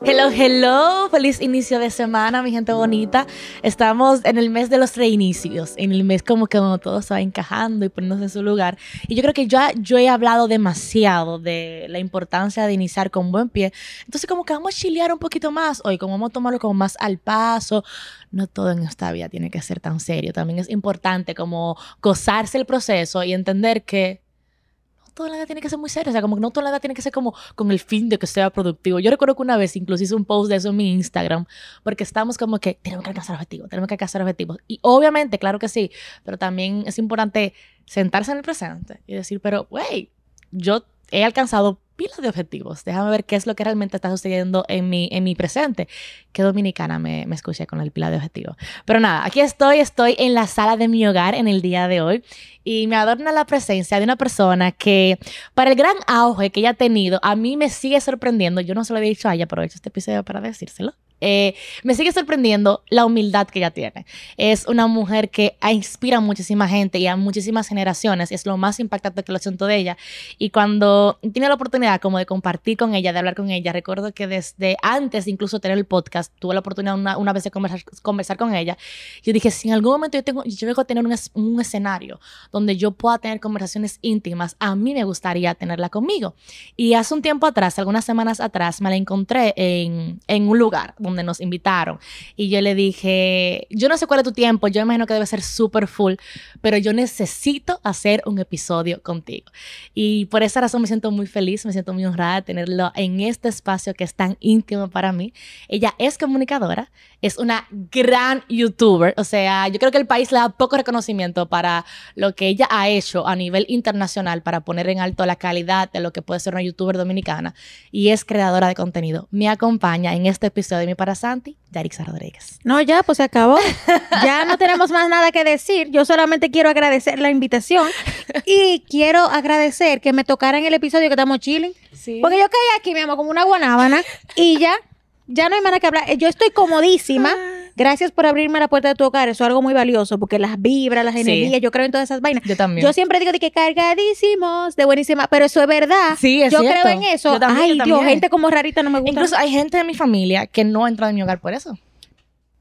Hello, hello, feliz inicio de semana, mi gente bonita. Estamos en el mes de los reinicios, en el mes como que todo se va encajando y poniéndose en su lugar. Y yo creo que ya yo he hablado demasiado de la importancia de iniciar con buen pie. Entonces como que vamos a chilear un poquito más hoy, como vamos a tomarlo como más al paso. No todo en esta vida tiene que ser tan serio. También es importante como gozarse el proceso y entender que toda la edad tiene que ser muy seria, o sea, como que no toda la edad tiene que ser como con el fin de que sea productivo. Yo recuerdo que una vez incluso hice un post de eso en mi Instagram, porque estábamos como que tenemos que alcanzar objetivos, tenemos que alcanzar objetivos. Y obviamente, claro que sí, pero también es importante sentarse en el presente y decir, pero, wey, yo he alcanzado pila de objetivos. Déjame ver qué es lo que realmente está sucediendo en mi, en mi presente. Qué dominicana me, me escuché con el pila de objetivos. Pero nada, aquí estoy, estoy en la sala de mi hogar en el día de hoy y me adorna la presencia de una persona que para el gran auge que ella ha tenido, a mí me sigue sorprendiendo. Yo no se lo había dicho a ella, pero he hecho este episodio para decírselo. Eh, me sigue sorprendiendo la humildad que ella tiene. Es una mujer que inspira a muchísima gente y a muchísimas generaciones. Es lo más impactante que lo siento de ella. Y cuando tiene la oportunidad como de compartir con ella, de hablar con ella, recuerdo que desde antes de incluso tener el podcast, tuve la oportunidad una, vez de conversar, con ella. Yo dije, si en algún momento yo, tengo, yo tener un, escenario donde yo pueda tener conversaciones íntimas, a mí me gustaría tenerla conmigo. Y hace un tiempo atrás, algunas semanas atrás, me la encontré en, en un lugar donde nos invitaron. Y yo le dije, yo no sé cuál es tu tiempo, yo imagino que debe ser súper full, pero yo necesito hacer un episodio contigo. Y por esa razón me siento muy feliz, me siento muy honrada de tenerlo en este espacio que es tan íntimo para mí. Ella es comunicadora, es una gran youtuber, o sea, yo creo que el país le da poco reconocimiento para lo que ella ha hecho a nivel internacional para poner en alto la calidad de lo que puede ser una youtuber dominicana y es creadora de contenido. Me acompaña en este episodio de mi para Santi, Yarixa Rodríguez. No, ya, pues se acabó. ya no tenemos más nada que decir. Yo solamente quiero agradecer la invitación y quiero agradecer que me tocaran el episodio que estamos chilling. Porque yo caí aquí, mi amor, como una guanábana y ya, ya no hay más nada que hablar. Yo estoy comodísima. Gracias por abrirme la puerta de tu hogar, eso es algo muy valioso, porque las vibras, las energías, yo creo en todas esas vainas. Yo también. Yo siempre digo de que cargadísimos, de buenísima, pero eso es verdad. Sí, es Yo creo en eso. Ay, Dios, gente como rarita no me gusta. Incluso hay gente de mi familia que no entra en mi hogar por eso.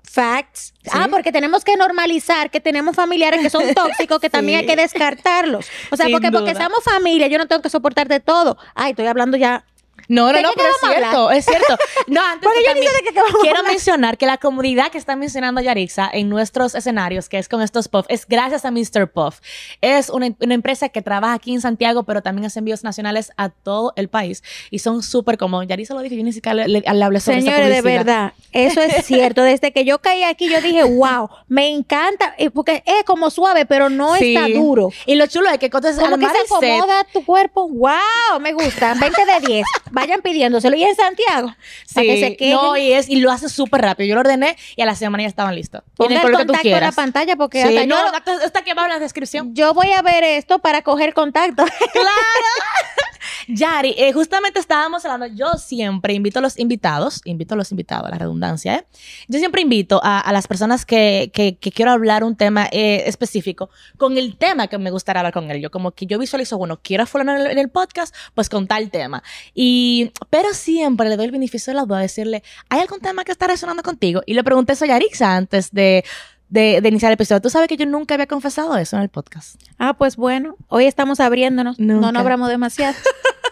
Facts. Ah, porque tenemos que normalizar que tenemos familiares que son tóxicos, que también hay que descartarlos. O sea, porque, porque somos familia, yo no tengo que soportar de todo. Ay, estoy hablando ya no, no, no, pero es cierto, es cierto. No, antes de que quiero mencionar que la comodidad que está mencionando Yarixa en nuestros escenarios, que es con estos Puff, es gracias a Mr. Puff. Es una, empresa que trabaja aquí en Santiago, pero también hace envíos nacionales a todo el país y son súper cómodos. Yarixa lo dijo, yo ni siquiera le, hablé sobre Señores, de verdad, eso es cierto. Desde que yo caí aquí, yo dije, wow, me encanta, porque es como suave, pero no está duro. Y lo chulo es que cuando se acomoda tu cuerpo, wow, me gusta, 20 de 10 vayan pidiéndoselo. Y en Santiago, sí. que se y, es, y lo hace súper rápido. Yo lo ordené y a la semana ya estaban listos. Ponga el, contacto en la pantalla porque hasta no, yo, está quemado en la descripción. Yo voy a ver esto para coger contacto. ¡Claro! Yari, eh, justamente estábamos hablando, yo siempre invito a los invitados, invito a los invitados, la redundancia, ¿eh? Yo siempre invito a, las personas que, quiero hablar un tema eh, específico con el tema que me gustaría hablar con él. Yo como que yo visualizo, bueno, quiero fulano en, el, podcast, pues con tal tema. Y, pero siempre le doy el beneficio de la duda, decirle, ¿hay algún tema que está resonando contigo? Y le pregunté eso a Yarixa antes de de, iniciar el episodio. Tú sabes que yo nunca había confesado eso en el podcast. Ah, pues bueno, hoy estamos abriéndonos. No, No abramos demasiado.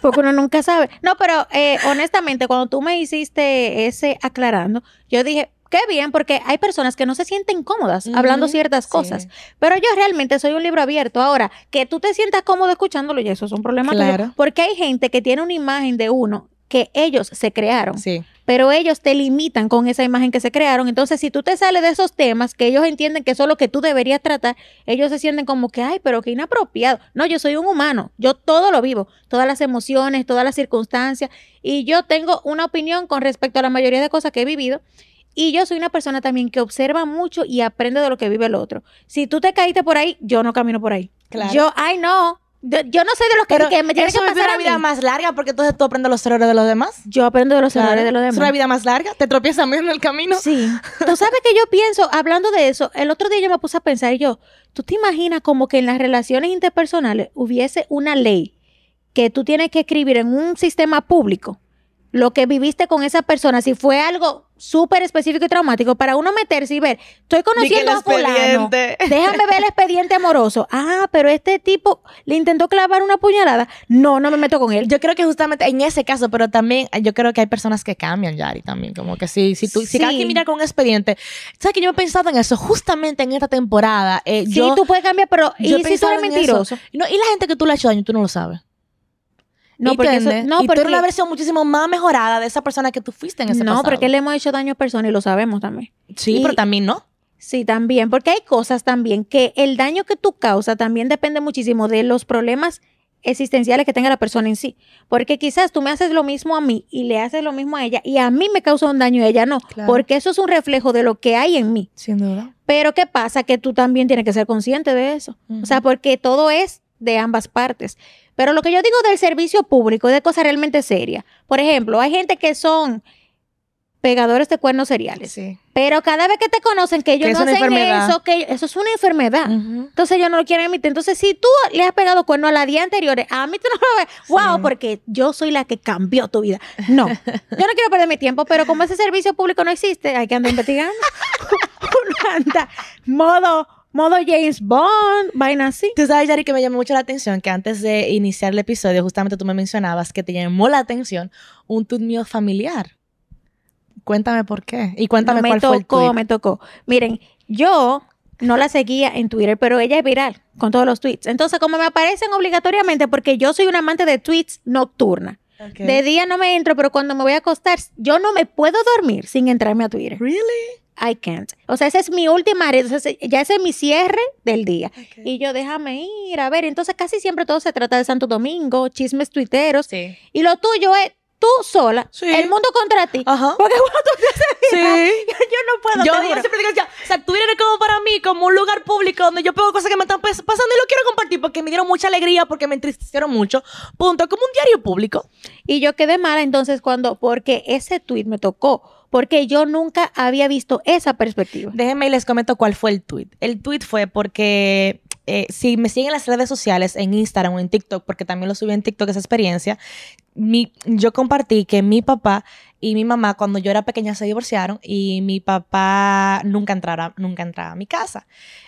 porque uno nunca sabe. No, pero eh, honestamente, cuando tú me hiciste ese aclarando, yo dije, qué bien, porque hay personas que no se sienten cómodas hablando ciertas cosas. Pero yo realmente soy un libro abierto. Ahora, que tú te sientas cómodo escuchándolo, y eso es un problema. Claro. porque hay gente que tiene una imagen de uno que ellos se crearon. Sí. Pero ellos te limitan con esa imagen que se crearon. Entonces, si tú te sales de esos temas que ellos entienden que son lo que tú deberías tratar, ellos se sienten como que, ay, pero qué inapropiado. No, yo soy un humano. Yo todo lo vivo. Todas las emociones, todas las circunstancias. Y yo tengo una opinión con respecto a la mayoría de cosas que he vivido. Y yo soy una persona también que observa mucho y aprende de lo que vive el otro. Si tú te caíste por ahí, yo no camino por ahí. Claro. Yo, ay, no, yo, no soy de los que, que me tiene que pasar una vida más larga porque entonces tú aprendes los errores de los demás. Yo aprendo de los errores de los demás. Es una vida más larga, te tropiezas mí en el camino. Sí. tú sabes que yo pienso, hablando de eso, el otro día yo me puse a pensar y yo, ¿tú te imaginas como que en las relaciones interpersonales hubiese una ley que tú tienes que escribir en un sistema público? lo que viviste con esa persona, si fue algo súper específico y traumático, para uno meterse y ver, estoy conociendo a fulano, déjame ver el expediente amoroso. Ah, pero este tipo le intentó clavar una puñalada. No, no me meto con él. Yo creo que justamente en ese caso, pero también ah, yo creo que hay personas que cambian, Yari, también. Como que si, si, tú, si cada quien mira con un expediente. ¿Sabes que yo he pensado en eso? Justamente en esta temporada. Eh, sí, tú puedes cambiar, pero ¿y si tú eres mentiroso? No, y la gente que tú le has hecho daño, tú no lo sabes. No, porque, no, tú eres una versión muchísimo más mejorada de esa persona que tú fuiste en ese no, No, porque le hemos hecho daño a persona y lo sabemos también. Sí, pero también no. Sí, también, porque hay cosas también que el daño que tú causas también depende muchísimo de los problemas existenciales que tenga la persona en sí. Porque quizás tú me haces lo mismo a mí y le haces lo mismo a ella y a mí me causa un daño y a ella no. Porque eso es un reflejo de lo que hay en mí. Sin duda. Pero ¿qué pasa? Que tú también tienes que ser consciente de eso. O sea, porque todo es de ambas partes. Pero lo que yo digo del servicio público es de cosas realmente serias. Por ejemplo, hay gente que son pegadores de cuernos seriales. Pero cada vez que te conocen que ellos no hacen eso, que eso es una enfermedad. Entonces ellos no lo quieren emitir. Entonces, si tú le has pegado cuernos a la día anterior, a mí tú no lo ves. Wow, porque yo soy la que cambió tu vida. No, yo no quiero perder mi tiempo, pero como ese servicio público no existe, hay que andar investigando. Uno anda modo modo James Bond, vaina así. Tú sabes, Yari, que me llamó mucho la atención que antes de iniciar el episodio, justamente tú me mencionabas que te llamó la atención un tuit mío familiar. Cuéntame por qué. Y cuéntame cuál fue el tuit. Me tocó, me tocó. Miren, yo no la seguía en Twitter, pero ella es viral con todos los tweets. Entonces, como me aparecen obligatoriamente, porque yo soy un amante de tweets nocturna. De día no me entro, pero cuando me voy a acostar, yo no me puedo dormir sin entrarme a Twitter. Really? I can't. O sea, esa es mi última área. ya ese es mi cierre del día. Y yo, déjame ir, a ver. Entonces, casi siempre todo se trata de Santo Domingo, chismes tuiteros. Y lo tuyo es tú sola, el mundo contra ti. Ajá. Porque cuando tú te sí. yo, no puedo. Yo, siempre digo, o sea, tú como para mí, como un lugar público donde yo pego cosas que me están pasando y lo quiero compartir porque me dieron mucha alegría, porque me entristecieron mucho. Punto, como un diario público. Y yo quedé mala entonces cuando, porque ese tweet me tocó porque yo nunca había visto esa perspectiva. Déjenme y les comento cuál fue el tweet. El tweet fue porque eh, si me siguen en las redes sociales, en Instagram o en TikTok, porque también lo subí en TikTok esa experiencia, yo compartí que mi papá y mi mamá cuando yo era pequeña se divorciaron y mi papá nunca entrara, nunca entraba a mi casa.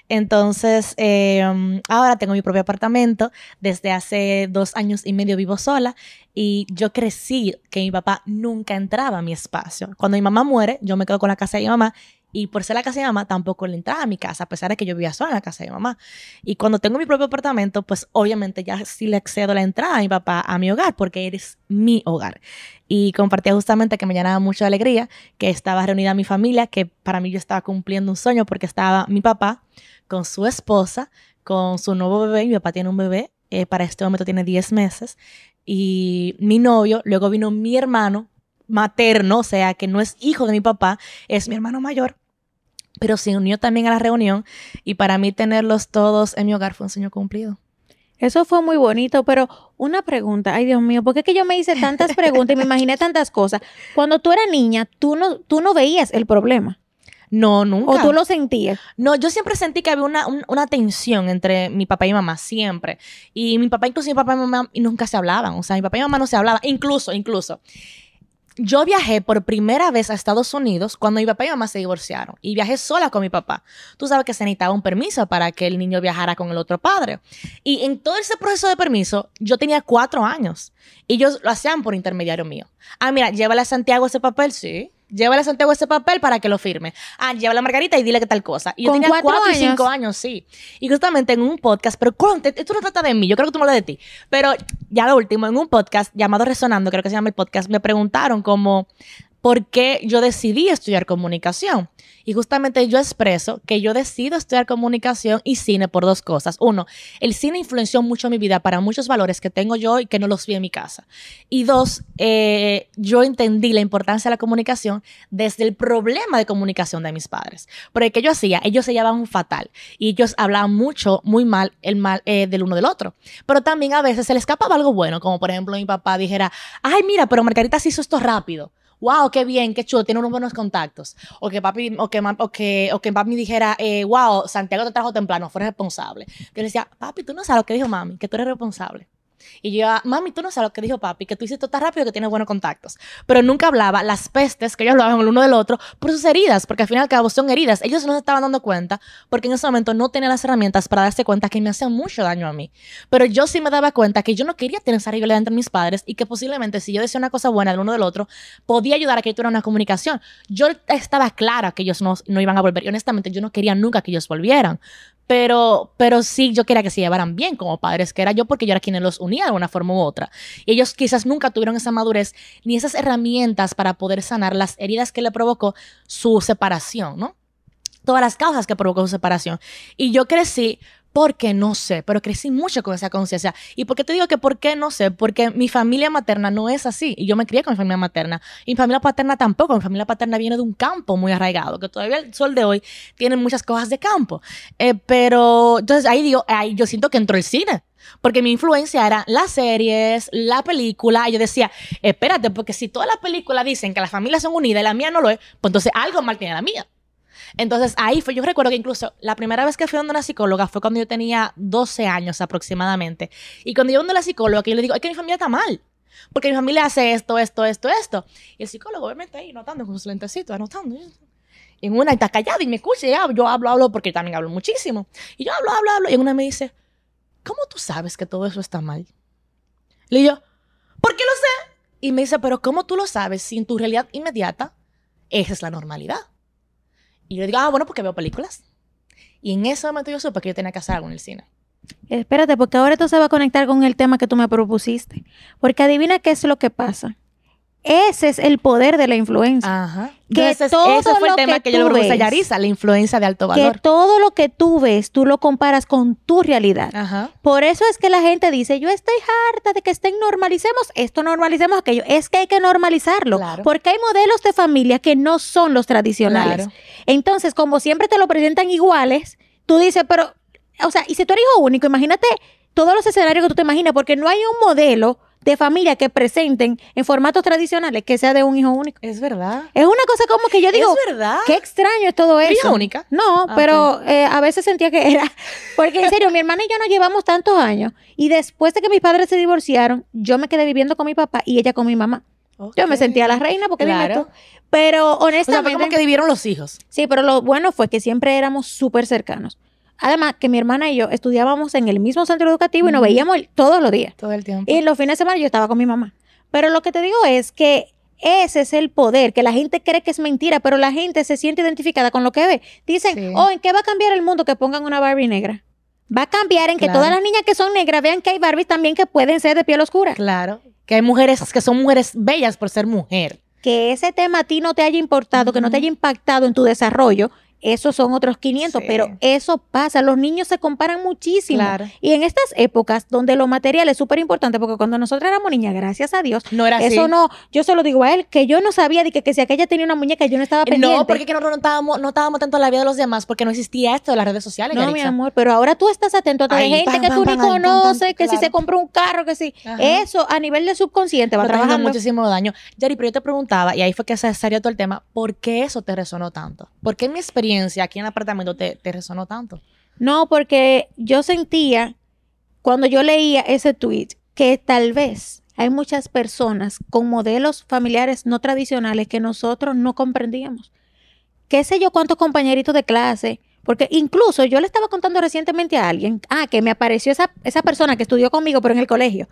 Entonces, em, ahora tengo mi propio apartamento. Desde hace dos años y medio vivo sola y yo crecí que mi papá nunca entraba a mi espacio. Cuando mi mamá muere, yo me quedo con la casa de mi mamá y por ser la casa de mamá, tampoco le entraba a mi casa, a pesar de que yo vivía sola en la casa de mamá. Y cuando tengo mi propio apartamento, pues obviamente ya sí le excedo la entrada a mi papá a mi hogar, porque eres mi hogar. Y compartía justamente que me llenaba mucho de alegría, que estaba reunida mi familia, que para mí yo estaba cumpliendo un sueño, porque estaba mi papá con su esposa, con su nuevo bebé, mi papá tiene un bebé, eh, para este momento tiene 10 meses, y mi novio, luego vino mi hermano, materno, o sea, que no es hijo de mi papá, es mi hermano mayor, pero se unió también a la reunión y para mí tenerlos todos en mi hogar fue un sueño cumplido. Eso fue muy bonito, pero una pregunta, ay Dios mío, ¿por qué que yo me hice tantas preguntas y me imaginé tantas cosas? Cuando tú eras niña, tú no, tú no veías el problema. No, nunca. ¿O tú lo sentías? No, yo siempre sentí que había una, una, tensión entre mi papá y mamá, siempre. Y mi papá, incluso mi papá y mamá nunca se hablaban. O sea, mi papá y mamá no se hablaban, incluso, incluso yo viajé por primera vez a Estados Unidos cuando mi papá y mamá se divorciaron y viajé sola con mi papá. Tú sabes que se necesitaba un permiso para que el niño viajara con el otro padre. Y en todo ese proceso de permiso, yo tenía cuatro años y ellos lo hacían por intermediario mío. Ah, mira, llévale a Santiago ese papel, sí llévale a Santiago ese papel para que lo firme. Ah, llévale a Margarita y dile que tal cosa. Y yo tenía cuatro, y cinco años, sí. Y justamente en un podcast, pero esto no trata de mí, yo creo que tú me lo de ti. Pero ya lo último, en un podcast llamado Resonando, creo que se llama el podcast, me preguntaron como, porque yo decidí estudiar comunicación. Y justamente yo expreso que yo decido estudiar comunicación y cine por dos cosas. Uno, el cine influenció mucho mi vida para muchos valores que tengo yo y que no los vi en mi casa. Y dos, eh, yo entendí la importancia de la comunicación desde el problema de comunicación de mis padres. Porque ¿qué yo hacía? Ellos se llevaban fatal y ellos hablaban mucho, muy mal, el mal eh, del uno del otro. Pero también a veces se les escapaba algo bueno, como por ejemplo mi papá dijera, ay mira, pero Margarita se hizo esto rápido wow, qué bien, qué chulo, tiene unos buenos contactos. O que papi, o que, o que, o que papi dijera, eh, wow, Santiago te trajo temprano, fue responsable. Yo le decía, papi, tú no sabes lo que dijo mami, que tú eres responsable. Y yo, ah, mami, tú no sabes lo que dijo papi, que tú hiciste tan rápido que tienes buenos contactos. Pero nunca hablaba las pestes que ellos hablaban el uno del otro por sus heridas, porque al final al cabo son heridas. Ellos no se estaban dando cuenta porque en ese momento no tenían las herramientas para darse cuenta que me hacían mucho daño a mí. Pero yo sí me daba cuenta que yo no quería tener esa rivalidad entre mis padres y que posiblemente si yo decía una cosa buena del uno del otro, podía ayudar a que tuviera una comunicación. Yo estaba clara que ellos no, no iban a volver y honestamente yo no quería nunca que ellos volvieran pero, pero sí yo quería que se llevaran bien como padres, que era yo porque yo era quien los unía de una forma u otra. Y ellos quizás nunca tuvieron esa madurez ni esas herramientas para poder sanar las heridas que le provocó su separación, ¿no? Todas las causas que provocó su separación. Y yo crecí porque no sé, pero crecí mucho con esa conciencia. ¿Y por qué te digo que por qué no sé? Porque mi familia materna no es así. Y yo me crié con mi familia materna. Y mi familia paterna tampoco. Mi familia paterna viene de un campo muy arraigado, que todavía el sol de hoy tiene muchas cosas de campo. Eh, pero entonces ahí digo, ahí yo siento que entró el cine. Porque mi influencia era las series, la película. Y yo decía, espérate, porque si todas las películas dicen que las familias son unidas y la mía no lo es, pues entonces algo mal tiene la mía. Entonces ahí fue, yo recuerdo que incluso la primera vez que fui a una psicóloga fue cuando yo tenía 12 años aproximadamente. Y cuando yo a la psicóloga, que le digo, es que mi familia está mal. Porque mi familia hace esto, esto, esto, esto. Y el psicólogo obviamente ahí notando con su lentecito anotando. Y en una está callada y me escucha. Y yo, hablo, hablo, porque también hablo muchísimo. Y yo hablo, hablo, hablo. Y en una me dice, ¿cómo tú sabes que todo eso está mal? Le digo, ¿por qué lo sé? Y me dice, pero ¿cómo tú lo sabes sin tu realidad inmediata esa es la normalidad? Y yo digo, ah, bueno, porque veo películas. Y en ese momento yo supe que yo tenía que hacer algo en el cine. Espérate, porque ahora esto se va a conectar con el tema que tú me propusiste. Porque adivina qué es lo que pasa. Ese es el poder de la influencia. Ajá. Que todo ese fue el tema que, yo la influencia de alto valor. Que todo lo que tú ves, tú lo comparas con tu realidad. Ajá. Por eso es que la gente dice, yo estoy harta de que estén normalicemos esto, normalicemos aquello. Es que hay que normalizarlo. Porque hay modelos de familia que no son los tradicionales. Entonces, como siempre te lo presentan iguales, tú dices, pero, o sea, y si tú eres hijo único, imagínate todos los escenarios que tú te imaginas, porque no hay un modelo de familia que presenten en formatos tradicionales que sea de un hijo único. Es verdad. Es una cosa como que yo digo, ¿Es verdad? qué extraño es todo eso. ¿Hija única? No, ah, pero eh, a veces sentía que era. Porque en serio, mi hermana y yo nos llevamos tantos años y después de que mis padres se divorciaron, yo me quedé viviendo con mi papá y ella con mi mamá. Yo me sentía la reina porque claro. Pero honestamente. O como que vivieron los hijos. Sí, pero lo bueno fue que siempre éramos súper cercanos. Además, que mi hermana y yo estudiábamos en el mismo centro educativo y nos veíamos todos los días. Todo el tiempo. Y los fines de semana yo estaba con mi mamá. Pero lo que te digo es que ese es el poder, que la gente cree que es mentira, pero la gente se siente identificada con lo que ve. Dicen, oh, ¿en qué va a cambiar el mundo que pongan una Barbie negra? Va a cambiar en que todas las niñas que son negras vean que hay Barbies también que pueden ser de piel oscura. Claro, que hay mujeres que son mujeres bellas por ser mujer. Que ese tema a ti no te haya importado, que no te haya impactado en tu desarrollo, esos son otros 500, pero eso pasa, los niños se comparan muchísimo. Y en estas épocas donde lo material es súper importante, porque cuando nosotros éramos niñas, gracias a Dios, no era eso no, yo se lo digo a él, que yo no sabía de que, si aquella tenía una muñeca, yo no estaba pendiente. No, porque no estábamos, no estábamos tanto la vida de los demás, porque no existía esto de las redes sociales. No, mi amor, pero ahora tú estás atento a gente que tú ni conoces, que si se compró un carro, que si eso a nivel de subconsciente va a trabajar muchísimo daño. Yari, pero yo te preguntaba, y ahí fue que se salió todo el tema, ¿por qué eso te resonó tanto? ¿Por qué mi experiencia aquí en el apartamento te, resonó tanto? No, porque yo sentía, cuando yo leía ese tweet, que tal vez hay muchas personas con modelos familiares no tradicionales que nosotros no comprendíamos. ¿Qué sé yo cuántos compañeritos de clase? Porque incluso yo le estaba contando recientemente a alguien, ah, que me apareció esa, esa persona que estudió conmigo, pero en el colegio.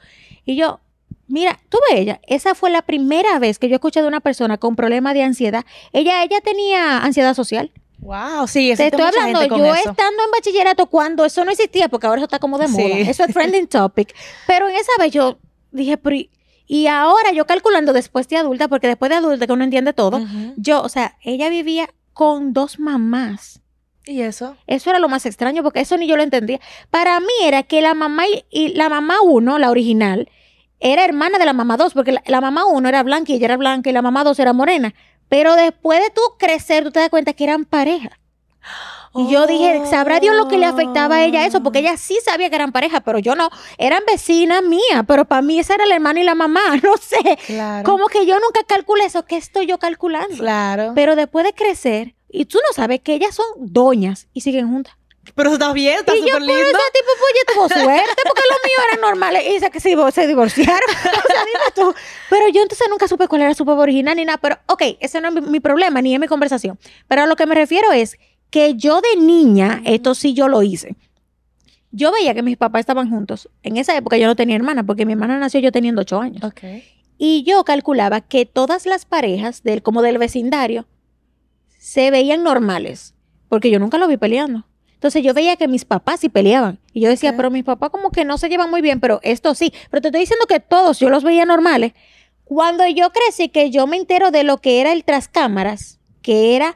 Y yo, Mira, tuve ella, esa fue la primera vez que yo escuché de una persona con problema de ansiedad. Ella, ella tenía ansiedad social. Wow, sí, Te estoy hablando, gente con yo estando en bachillerato cuando eso no existía, porque ahora eso está como de moda. Eso es trending topic. Pero en esa vez yo dije, y ahora yo calculando después de adulta, porque después de adulta que uno entiende todo, yo, o sea, ella vivía con dos mamás. ¿Y eso? Eso era lo más extraño, porque eso ni yo lo entendía. Para mí era que la mamá y, la mamá uno, la original, era hermana de la mamá dos, porque la, la mamá uno era blanca y ella era blanca y la mamá dos era morena. Pero después de tú crecer, tú te das cuenta que eran pareja. Y yo dije, ¿sabrá Dios lo que le afectaba a ella eso? Porque ella sí sabía que eran pareja, pero yo no. Eran vecinas mías, pero para mí esa era la hermana y la mamá, no sé. Claro. Como que yo nunca calculé eso, ¿qué estoy yo calculando? Claro. Pero después de crecer, y tú no sabes que ellas son doñas y siguen juntas. Pero estás bien, estás súper lindo. Y yo por pues, ese tipo, pues yo tuvo suerte, porque los míos eran normales. Y dice que se, se divorciaron. tú. Pero yo entonces nunca supe cuál era su papá original ni nada. Pero, ok, ese no es mi, problema, ni es mi conversación. Pero a lo que me refiero es que yo de niña, esto sí yo lo hice. Yo veía que mis papás estaban juntos. En esa época yo no tenía hermana, porque mi hermana nació yo teniendo ocho años. Y yo calculaba que todas las parejas, del, como del vecindario, se veían normales. Porque yo nunca lo vi peleando. Entonces yo veía que mis papás sí peleaban. Y yo decía, pero mis papás como que no se llevan muy bien, pero esto sí. Pero te estoy diciendo que todos yo los veía normales. Cuando yo crecí, que yo me entero de lo que era el tras cámaras, que era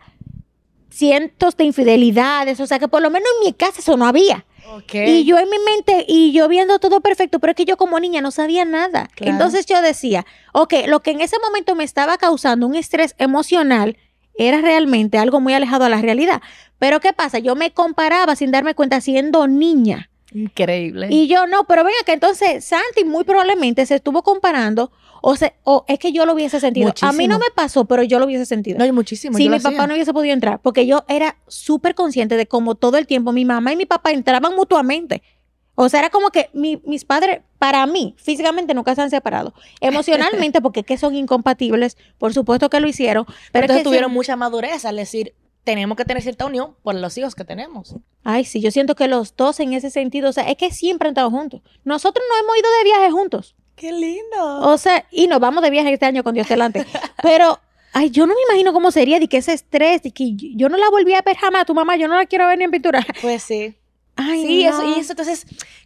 cientos de infidelidades, o sea que por lo menos en mi casa eso no había. Y yo en mi mente, y yo viendo todo perfecto, pero es que yo como niña no sabía nada. Entonces yo decía, ok, lo que en ese momento me estaba causando un estrés emocional, era realmente algo muy alejado a la realidad. Pero ¿qué pasa? Yo me comparaba sin darme cuenta siendo niña. Increíble. Y yo no, pero venga que entonces Santi muy probablemente se estuvo comparando o, o es que yo lo hubiese sentido. A mí no me pasó, pero yo lo hubiese sentido. No, muchísimo. Si mi papá no hubiese podido entrar, porque yo era súper consciente de cómo todo el tiempo mi mamá y mi papá entraban mutuamente. O sea, era como que mis padres, para mí, físicamente nunca se han separado. Emocionalmente, porque es que son incompatibles, por supuesto que lo hicieron. Pero, tuvieron mucha madurez al decir, tenemos que tener cierta unión por los hijos que tenemos. Ay, sí, yo siento que los dos en ese sentido, o sea, es que siempre han estado juntos. Nosotros no hemos ido de viaje juntos. Qué lindo. O sea, y nos vamos de viaje este año con Dios delante. Pero, ay, yo no me imagino cómo sería, de que ese estrés, de que yo no la volví a ver jamás, tu mamá, yo no la quiero ver ni en pintura. Pues sí sí, eso, y eso, entonces,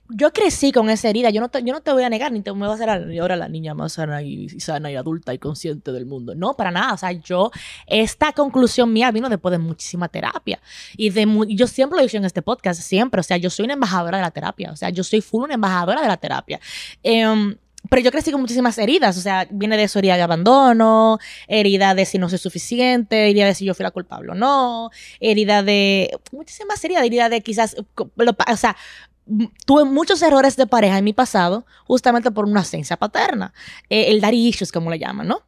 yo crecí con esa herida. Yo no te, yo no te voy a negar, ni te me a hacer ahora la niña más sana y, sana y adulta y consciente del mundo. No, para nada. O sea, yo, esta conclusión mía vino después de muchísima terapia. Y de yo siempre lo he dicho en este podcast, siempre. O sea, yo soy una embajadora de la terapia. O sea, yo soy full una embajadora de la terapia. Eh, pero yo crecí con muchísimas heridas, o sea, viene de eso herida de abandono, herida de si no soy suficiente, herida de si yo fui la culpable o no, herida de muchísimas heridas, herida de quizás, o sea, tuve muchos errores de pareja en mi pasado justamente por una ausencia paterna, eh, el daddy issues como le llaman, ¿no?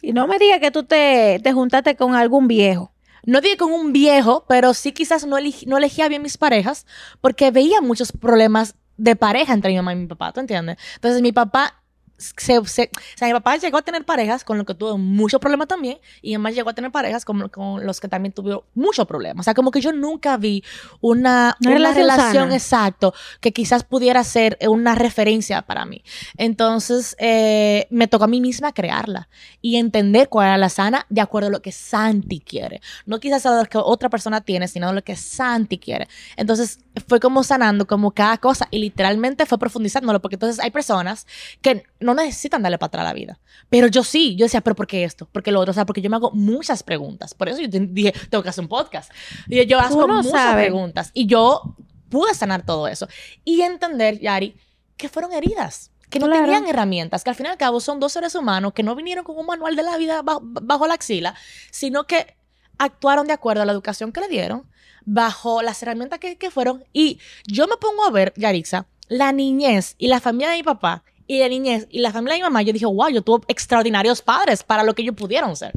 Y no me diga que tú te, juntaste con algún viejo no dije con un viejo, pero sí quizás no, no elegía bien mis parejas porque veía muchos problemas de pareja entre mi mamá y mi papá, ¿tú entiendes? Entonces mi papá se, o sea, mi papá llegó a tener parejas con lo que tuvo muchos problemas también y además llegó a tener parejas con, con los que también tuvo muchos problemas. O sea, como que yo nunca vi una, relación, exacta que quizás pudiera ser una referencia para mí. Entonces, eh, me tocó a mí misma crearla y entender cuál era la sana de acuerdo a lo que Santi quiere. No quizás a lo que otra persona tiene, sino a lo que Santi quiere. Entonces, fue como sanando como cada cosa y literalmente fue profundizándolo porque entonces hay personas que no necesitan darle para atrás la vida. Pero yo sí, yo decía, pero ¿por qué esto? ¿Por qué lo otro? O sea, porque yo me hago muchas preguntas. Por eso yo dije, tengo que hacer un podcast. Y yo hago muchas preguntas. Y yo pude sanar todo eso. Y entender, Yari, que fueron heridas que no tenían herramientas, que al fin y al cabo son dos seres humanos que no vinieron con un manual de la vida bajo, la axila, sino que actuaron de acuerdo a la educación que le dieron, bajo las herramientas que, que fueron. Y yo me pongo a ver, Yarixa, la niñez y la familia de mi papá y de niñez. Y la familia de mi mamá, yo dije, wow, yo tuve extraordinarios padres para lo que ellos pudieron ser.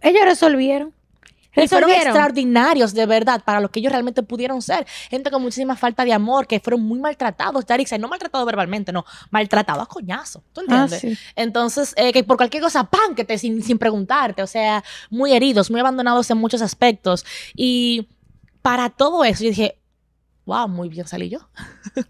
Ellos resolvieron. fueron extraordinarios, de verdad, para lo que ellos realmente pudieron ser. Gente con muchísima falta de amor, que fueron muy maltratados, Yarixa, no maltratado verbalmente, no, maltratados a coñazo, ¿tú ah, entiendes? Entonces, eh, que por cualquier cosa, ¡pam!, te sin, sin preguntarte, o sea, muy heridos, muy abandonados en muchos aspectos. Y para todo eso, yo dije, wow, muy bien salí yo.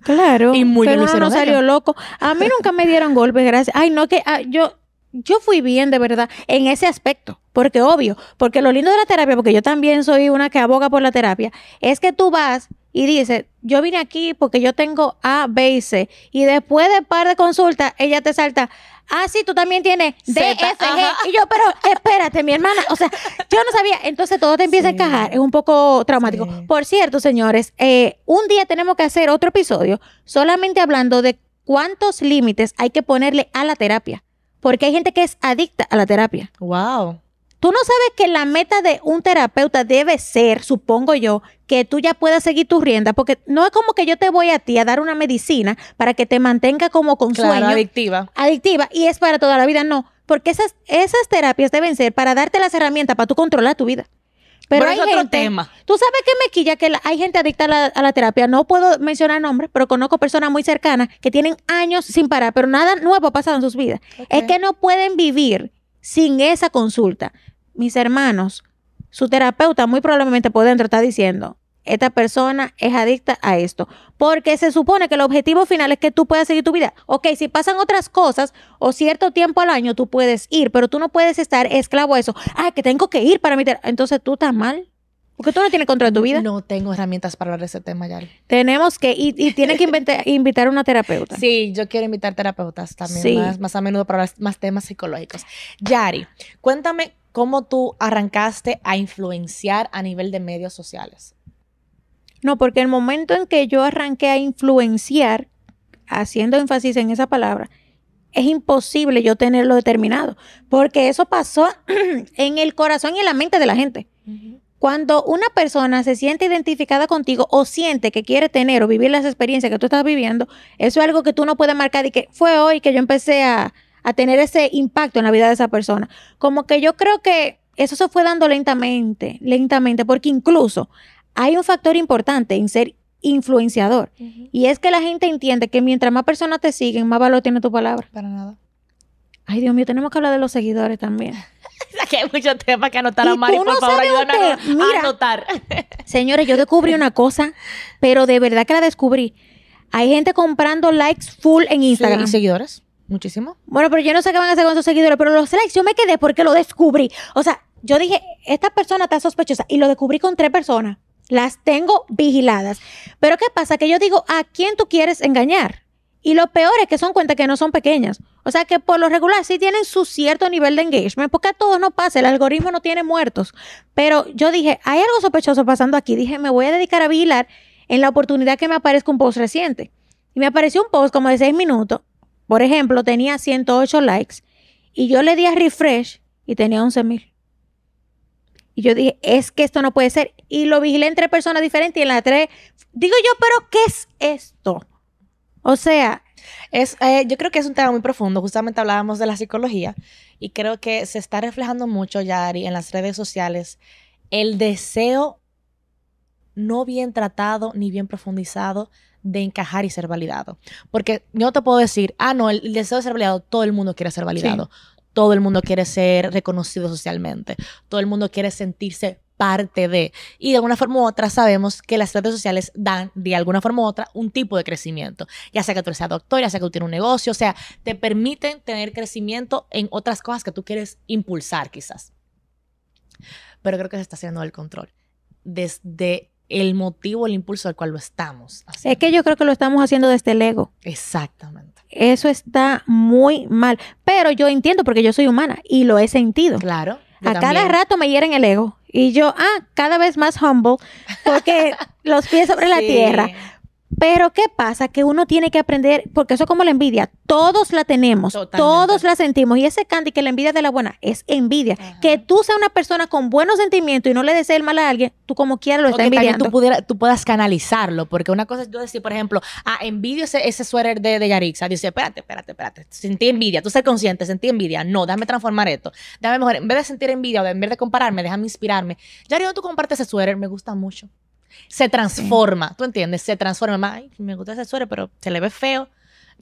Claro. y muy pero no salió loco. A mí nunca me dieron golpes, gracias. Ay, no, que ah, yo, yo fui bien, de verdad, en ese aspecto. Porque obvio, porque lo lindo de la terapia, porque yo también soy una que aboga por la terapia, es que tú vas y dices, yo vine aquí porque yo tengo A, B y C. Y después de par de consultas, ella te salta, ah, sí, tú también tienes DFG Y yo, pero espérate, mi hermana. O sea, yo no sabía. Entonces todo te empieza a encajar. Es un poco traumático. Por cierto, señores, eh, un día tenemos que hacer otro episodio solamente hablando de cuántos límites hay que ponerle a la terapia. Porque hay gente que es adicta a la terapia. Wow. Tú no sabes que la meta de un terapeuta debe ser, supongo yo, que tú ya puedas seguir tu rienda, porque no es como que yo te voy a ti a dar una medicina para que te mantenga como con adictiva. Adictiva, y es para toda la vida, no. Porque esas, terapias deben ser para darte las herramientas para tú controlar tu vida. Pero, hay otro tema. Tú sabes que me quilla que hay gente adicta a la, terapia. No puedo mencionar nombres, pero conozco personas muy cercanas que tienen años sin parar, pero nada nuevo ha pasado en sus vidas. Es que no pueden vivir sin esa consulta mis hermanos, su terapeuta muy probablemente por dentro está diciendo, esta persona es adicta a esto. Porque se supone que el objetivo final es que tú puedas seguir tu vida. Ok, si pasan otras cosas o cierto tiempo al año, tú puedes ir, pero tú no puedes estar esclavo a eso. Ah, que tengo que ir para mi terapeuta. Entonces tú estás mal. Porque tú no tienes control de tu vida. No tengo herramientas para hablar de ese tema, Yari. Tenemos que, y, tiene que invitar a una terapeuta. Sí, yo quiero invitar terapeutas también, más, más a menudo para hablar más temas psicológicos. Yari, cuéntame cómo tú arrancaste a influenciar a nivel de medios sociales. No, porque el momento en que yo arranqué a influenciar, haciendo énfasis en esa palabra, es imposible yo tenerlo determinado, porque eso pasó en el corazón y en la mente de la gente. Cuando una persona se siente identificada contigo o siente que quiere tener o vivir las experiencias que tú estás viviendo, eso es algo que tú no puedes marcar y que fue hoy que yo empecé a, a tener ese impacto en la vida de esa persona. Como que yo creo que eso se fue dando lentamente, lentamente, porque incluso hay un factor importante en ser influenciador. Y es que la gente entiende que mientras más personas te siguen, más valor tiene tu palabra. Para nada. Ay, Dios mío, tenemos que hablar de los seguidores también. Aquí hay muchos temas que anotar a Mari, por favor, ayúdanos a anotar. señores, yo descubrí una cosa, pero de verdad que la descubrí. Hay gente comprando likes full en Instagram. ¿Y seguidores? Muchísimo. Bueno, pero yo no sé qué van a hacer con sus seguidores, pero los likes yo me quedé porque lo descubrí. O sea, yo dije, esta persona está sospechosa y lo descubrí con tres personas. Las tengo vigiladas. Pero ¿qué pasa? Que yo digo, ¿a quién tú quieres engañar? Y lo peor es que son cuentas que no son pequeñas. O sea que por lo regular sí tienen su cierto nivel de engagement, porque a todos no pasa, el algoritmo no tiene muertos. Pero yo dije, hay algo sospechoso pasando aquí. Dije, me voy a dedicar a vigilar en la oportunidad que me aparezca un post reciente. Y me apareció un post como de seis minutos por ejemplo, tenía 108 likes y yo le di a refresh y tenía 11 Y yo dije, es que esto no puede ser. Y lo vigilé en tres personas diferentes y en las tres, digo yo, pero ¿qué es esto? O sea... Es, eh, yo creo que es un tema muy profundo. Justamente hablábamos de la psicología y creo que se está reflejando mucho, Yari, en las redes sociales el deseo no bien tratado ni bien profundizado de encajar y ser validado. Porque yo te puedo decir, ah, no, el, deseo de ser validado, todo el mundo quiere ser validado. Todo el mundo quiere ser reconocido socialmente. Todo el mundo quiere sentirse parte de. Y de alguna forma u otra sabemos que las redes sociales dan, de alguna forma u otra, un tipo de crecimiento. Ya sea que tú seas doctor, ya sea que tú tienes un negocio, o sea, te permiten tener crecimiento en otras cosas que tú quieres impulsar quizás. Pero creo que se está haciendo el control. Desde el motivo, el impulso al cual lo estamos haciendo. Es que yo creo que lo estamos haciendo desde el ego. Exactamente. Eso está muy mal. Pero yo entiendo porque yo soy humana y lo he sentido. Claro. A cada rato me hieren el ego. Y yo, ah, cada vez más humble porque los pies sobre la tierra pero ¿qué pasa? Que uno tiene que aprender, porque eso es como la envidia, todos la tenemos, todos la sentimos. Y ese candy que la envidia de la buena es envidia. Que tú seas una persona con buenos sentimientos y no le desees el mal a alguien, tú como quieras lo estás envidiando. Tú, tú puedas canalizarlo, porque una cosa es yo decir, por ejemplo, ah, envidio ese, suéter de, de Yarixa. Dice, espérate, espérate, espérate, sentí envidia, tú ser consciente, sentí envidia. No, déjame transformar esto. Déjame mejor, en vez de sentir envidia o en vez de compararme, déjame inspirarme. Yari, tú compartes ese suéter? Me gusta mucho se transforma, ¿tú entiendes? Se transforma. Ay, me gusta ese suéter, pero se le ve feo.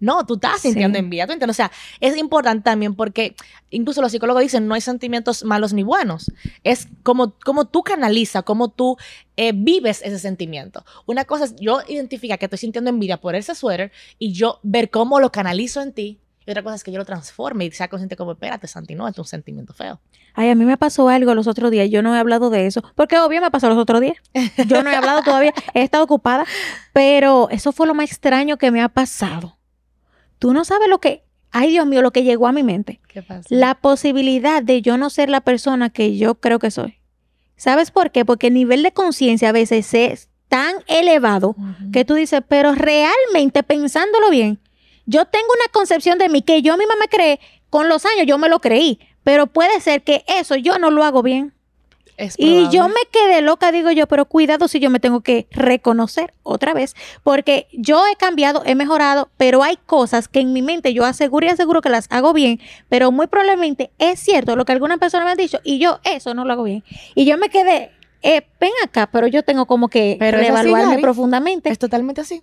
No, tú estás sintiendo envidia, ¿tú entiendes? O sea, es importante también porque incluso los psicólogos dicen no hay sentimientos malos ni buenos. Es como, como tú canalizas, como tú eh, vives ese sentimiento. Una cosa es yo identificar que estoy sintiendo envidia por ese suéter y yo ver cómo lo canalizo en ti y otra cosa es que yo lo transforme y sea consciente como, espérate, Santi, no, es un sentimiento feo. Ay, a mí me pasó algo los otros días, yo no he hablado de eso, porque obvio me pasó los otros días. Yo no he hablado todavía, he estado ocupada, pero eso fue lo más extraño que me ha pasado. Tú no sabes lo que, ay Dios mío, lo que llegó a mi mente. ¿Qué pasa? La posibilidad de yo no ser la persona que yo creo que soy. ¿Sabes por qué? Porque el nivel de conciencia a veces es tan elevado que tú dices, pero realmente pensándolo bien, yo tengo una concepción de mí que yo misma me creé, con los años yo me lo creí, pero puede ser que eso yo no lo hago bien. y yo me quedé loca, digo yo, pero cuidado si yo me tengo que reconocer otra vez, porque yo he cambiado, he mejorado, pero hay cosas que en mi mente yo aseguro y aseguro que las hago bien, pero muy probablemente es cierto lo que algunas personas me han dicho y yo eso no lo hago bien. Y yo me quedé, eh, ven acá, pero yo tengo como que reevaluarme profundamente. Es totalmente así.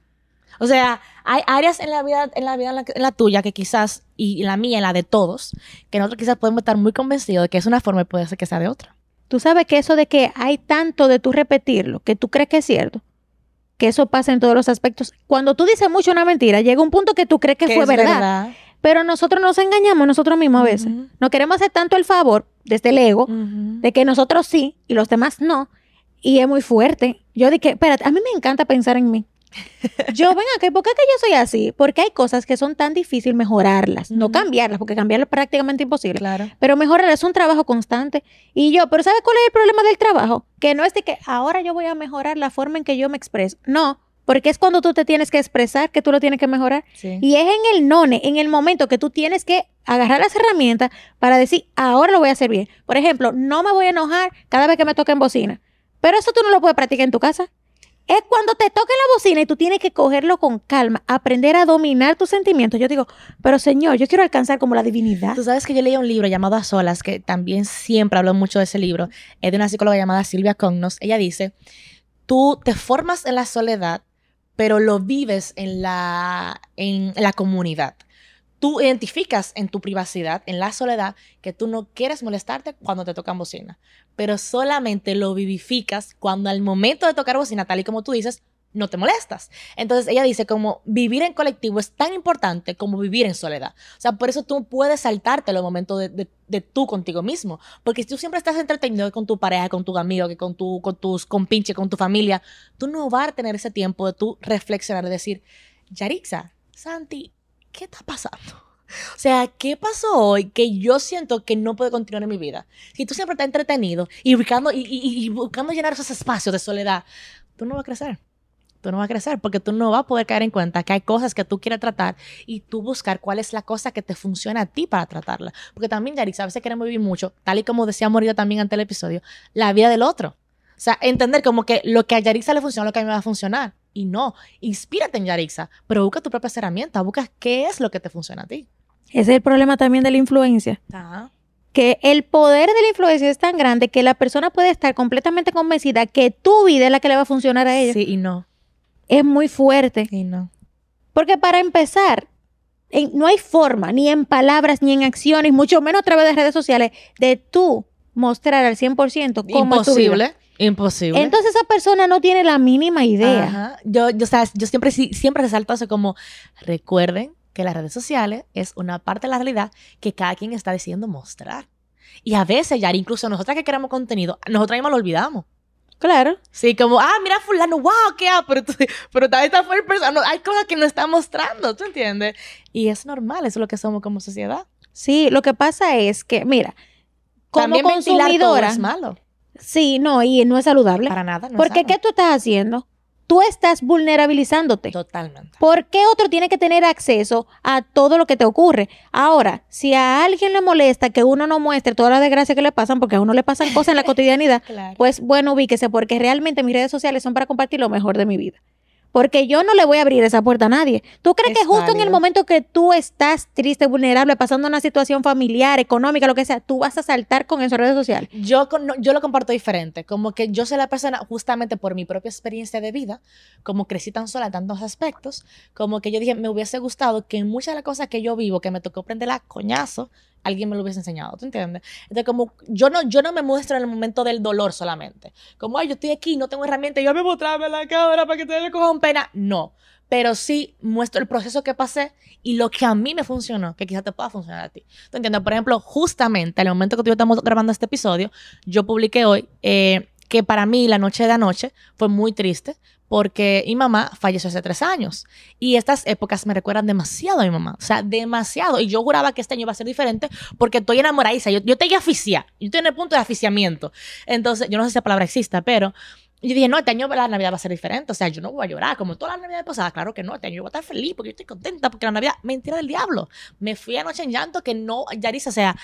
O sea, hay áreas en la vida, en la vida, en la, tuya que quizás, y la mía, la de todos, que nosotros quizás podemos estar muy convencidos de que es una forma de puede ser que sea de otra. Tú sabes que eso de que hay tanto de tú repetirlo, que tú crees que es cierto, que eso pasa en todos los aspectos. Cuando tú dices mucho una mentira, llega un punto que tú crees que, fue verdad, Pero nosotros nos engañamos nosotros mismos a veces. No queremos hacer tanto el favor desde el ego de que nosotros sí y los demás no. Y es muy fuerte. Yo dije, espérate, a mí me encanta pensar en mí. Yo, venga, acá, ¿por qué que yo soy así? Porque hay cosas que son tan difícil mejorarlas, no cambiarlas, porque cambiarlas es prácticamente imposible. Claro. Pero mejorarlas es un trabajo constante. Y yo, pero ¿sabes cuál es el problema del trabajo? Que no es de que ahora yo voy a mejorar la forma en que yo me expreso. No, porque es cuando tú te tienes que expresar que tú lo tienes que mejorar. Y es en el none, en el momento que tú tienes que agarrar las herramientas para decir, ahora lo voy a hacer bien. Por ejemplo, no me voy a enojar cada vez que me toquen bocina. Pero eso tú no lo puedes practicar en tu casa. Es cuando te toque la bocina y tú tienes que cogerlo con calma, aprender a dominar tus sentimientos. Yo digo, pero señor, yo quiero alcanzar como la divinidad. Tú sabes que yo leí un libro llamado A Solas, que también siempre hablo mucho de ese libro. Es de una psicóloga llamada Silvia Cognos. Ella dice, tú te formas en la soledad, pero lo vives en la, en la comunidad tú identificas en tu privacidad, en la soledad, que tú no quieres molestarte cuando te tocan bocina, pero solamente lo vivificas cuando al momento de tocar bocina, tal y como tú dices, no te molestas. Entonces ella dice como vivir en colectivo es tan importante como vivir en soledad. O sea, por eso tú puedes saltarte los momentos de, tú contigo mismo. Porque si tú siempre estás entretenido con tu pareja, con tu amigo, con, tu, con tus compinches, con tu familia, tú no vas a tener ese tiempo de tú reflexionar de decir, Yarixa, Santi, ¿qué está pasando? O sea, ¿qué pasó hoy que yo siento que no puedo continuar en mi vida? Si tú siempre estás entretenido y buscando, y, buscando llenar esos espacios de soledad, tú no vas a crecer. Tú no vas a crecer porque tú no vas a poder caer en cuenta que hay cosas que tú quieres tratar y tú buscar cuál es la cosa que te funciona a ti para tratarla. Porque también, Yarix, a veces queremos vivir mucho, tal y como decía Morita también ante el episodio, la vida del otro. O sea, entender como que lo que a Yarix le funciona, lo que a mí me va a funcionar. Y no, inspírate en Yarixa, pero busca tu propia herramienta, busca qué es lo que te funciona a ti. Ese es el problema también de la influencia. Que el poder de la influencia es tan grande que la persona puede estar completamente convencida que tu vida es la que le va a funcionar a ella. Sí, y no. Es muy fuerte. Y no. Porque para empezar, no hay forma, ni en palabras, ni en acciones, mucho menos a través de redes sociales, de tú mostrar al 100% cómo Es tu Imposible. Entonces esa persona no tiene la mínima idea. Yo, yo, yo siempre, siempre resalto eso como, recuerden que las redes sociales es una parte de la realidad que cada quien está decidiendo mostrar. Y a veces, ya incluso nosotras que queremos contenido, nosotras mismas lo olvidamos. Claro. Sí, como, ah, mira fulano, wow, qué ah, pero, pero tal vez fue persona, hay cosas que no está mostrando, ¿tú entiendes? Y es normal, eso es lo que somos como sociedad. Sí, lo que pasa es que, mira, como También es malo. Sí, no, y no es saludable. Para nada. No Porque ¿qué tú estás haciendo? Tú estás vulnerabilizándote. Totalmente. ¿Por qué otro tiene que tener acceso a todo lo que te ocurre? Ahora, si a alguien le molesta que uno no muestre todas las desgracias que le pasan, porque a uno le pasan cosas en la cotidianidad, pues bueno, ubíquese, porque realmente mis redes sociales son para compartir lo mejor de mi vida porque yo no le voy a abrir esa puerta a nadie. ¿Tú crees que justo en el momento que tú estás triste, vulnerable, pasando una situación familiar, económica, lo que sea, tú vas a saltar con eso en redes sociales? Yo, yo lo comparto diferente, como que yo soy la persona justamente por mi propia experiencia de vida, como crecí tan sola en tantos aspectos, como que yo dije, me hubiese gustado que muchas de las cosas que yo vivo, que me tocó prender la coñazo, alguien me lo hubiese enseñado, ¿tú entiendes? Entonces, como yo no, yo no me muestro en el momento del dolor solamente. Como, ay, yo estoy aquí, no tengo herramienta, yo me mostrarme la cámara para que te un pena. No, pero sí muestro el proceso que pasé y lo que a mí me funcionó, que quizás te pueda funcionar a ti. ¿Tú entiendes? Por ejemplo, justamente en el momento que tú yo estamos grabando este episodio, yo publiqué hoy eh, que para mí la noche de anoche fue muy triste porque mi mamá falleció hace tres años y estas épocas me recuerdan demasiado a mi mamá, o sea, demasiado. Y yo juraba que este año iba a ser diferente porque estoy enamoradiza, yo, yo que aficiar, yo estoy en el punto de aficiamiento, Entonces, yo no sé si esa palabra exista, pero yo dije, no, este año la Navidad va a ser diferente. O sea, yo no voy a llorar como todas las Navidades pasadas. Claro que no, este año yo voy a estar feliz porque yo estoy contenta porque la Navidad, mentira del diablo. Me fui anoche en llanto que no, Yarisa, o sea,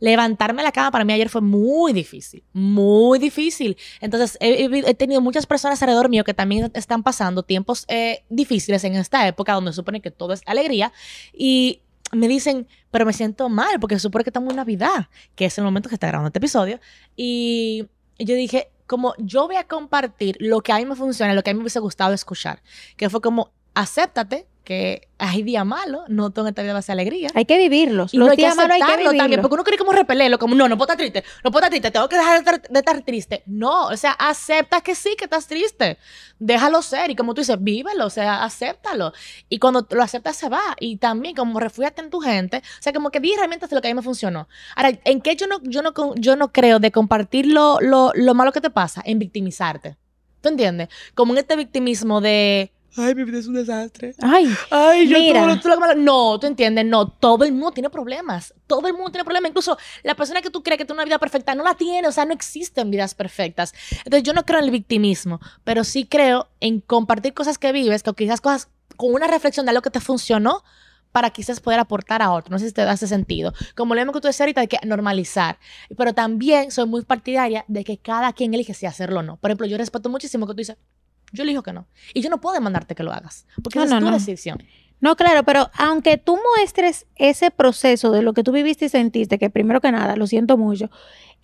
Levantarme la cama para mí ayer fue muy difícil, muy difícil. Entonces he, tenido muchas personas alrededor mío que también están pasando tiempos eh, difíciles en esta época donde suponen supone que todo es alegría y me dicen, pero me siento mal porque supone que estamos en Navidad, que es el momento que está grabando este episodio. Y yo dije, como yo voy a compartir lo que a mí me funciona, lo que a mí me hubiese gustado escuchar, que fue como, acéptate, que hay día malos, no todo en esta vida va a ser alegría. Hay que vivirlos. los días malos hay que vivirlos. también, porque uno quiere como repelerlo, como no, no puedo estar triste, no puedo estar triste, tengo que dejar de estar, triste. No, o sea, aceptas que sí, que estás triste. Déjalo ser y como tú dices, vívelo, o sea, acéptalo. Y cuando lo aceptas se va. Y también como refúgiate en tu gente, o sea, como que di herramientas de lo que a mí me funcionó. Ahora, ¿en qué yo no, yo no, yo no creo de compartir lo, lo malo que te pasa? En victimizarte. ¿Tú entiendes? Como en este victimismo de ay, mi vida es un desastre. Ay, ay yo mira. Tú, no, tú entiendes, no, todo el mundo tiene problemas, todo el mundo tiene problemas, incluso la persona que tú crees que tiene una vida perfecta no la tiene, o sea, no existen vidas perfectas. Entonces yo no creo en el victimismo, pero sí creo en compartir cosas que vives, que quizás cosas con una reflexión de lo que te funcionó, para quizás poder aportar a otro. No sé si te da ese sentido. Como lo mismo que tú decías ahorita, hay que normalizar. Pero también soy muy partidaria de que cada quien elige si hacerlo o no. Por ejemplo, yo respeto muchísimo que tú dices, yo elijo que no. Y yo no puedo demandarte que lo hagas, porque no, es tu decisión. No, claro, pero aunque tú muestres ese proceso de lo que tú viviste y sentiste, que primero que nada, lo siento mucho,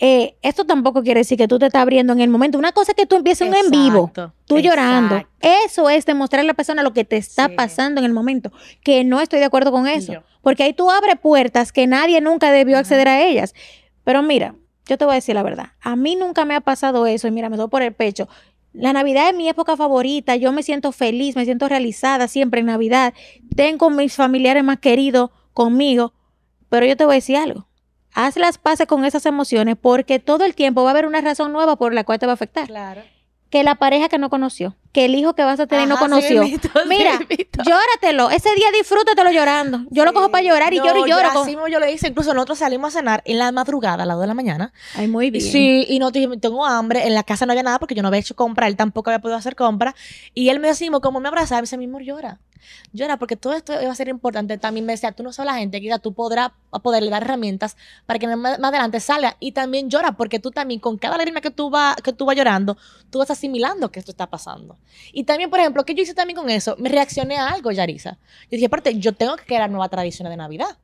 eh, esto tampoco quiere decir que tú te estás abriendo en el momento. Una cosa es que tú empieces en vivo, tú llorando. Eso es demostrar a la persona lo que te está pasando en el momento, que no estoy de acuerdo con eso, porque ahí tú abres puertas que nadie nunca debió acceder a ellas. Pero mira, yo te voy a decir la verdad, a mí nunca me ha pasado eso y mira, me doy por el pecho. La Navidad es mi época favorita, yo me siento feliz, me siento realizada siempre en Navidad. Tengo mis familiares más queridos conmigo, pero yo te voy a decir algo. Haz las paces con esas emociones porque todo el tiempo va a haber una razón nueva por la cual te va a afectar. Claro. Que la pareja que no conoció, que el hijo que vas a tener no conoció. Mira, llóratelo. Ese día disfrútatelo llorando. Yo lo cojo para llorar y lloro y lloro. Yo, yo le hice. Incluso nosotros salimos a cenar en la madrugada, a las dos de la mañana. Ay, muy bien. Sí, y no tengo hambre. En la casa no había nada porque yo no había hecho compra. Él tampoco había podido hacer compra. Y él me decimos, como me abrazaba, me dice, mi amor, llora. Llora porque todo esto iba a ser importante. También me decía, tú no sabes la gente, quizá tú podrás poderle dar herramientas para que más, adelante salga. Y también llora porque tú también, con cada lágrima que tú vas que tú va llorando, tú vas asimilando que esto está pasando. Y también, por ejemplo, que yo hice también con eso? Me reaccioné a algo, Yarisa. Yo dije, aparte, yo tengo que crear nuevas tradición de Navidad.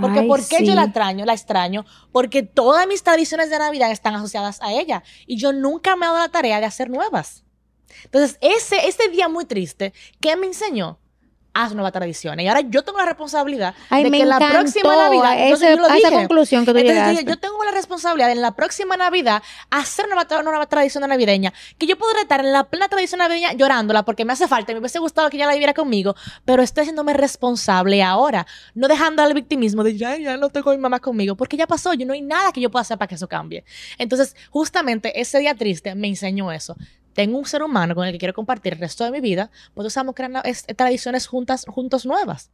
Porque ¿por qué yo la extraño? La extraño porque todas mis tradiciones de Navidad están asociadas a ella y yo nunca me he dado la tarea de hacer nuevas. Entonces, ese, ese día muy triste, ¿qué me enseñó? haz Nueva Tradición. Y ahora yo tengo la responsabilidad de que la próxima Navidad. Ese, yo lo Esa conclusión que tú entonces, Yo, tengo la responsabilidad de en la próxima Navidad hacer una nueva, nueva tradición navideña. Que yo puedo estar en la plena tradición navideña llorándola porque me hace falta. Me hubiese gustado que ella la viviera conmigo. Pero estoy haciéndome responsable ahora. No dejando al victimismo de ya, ya no tengo mi mamá conmigo. Porque ya pasó. Yo no hay nada que yo pueda hacer para que eso cambie. Entonces, justamente ese día triste me enseñó eso tengo un ser humano con el que quiero compartir el resto de mi vida, pues estamos creando eh, tradiciones juntas, juntos nuevas.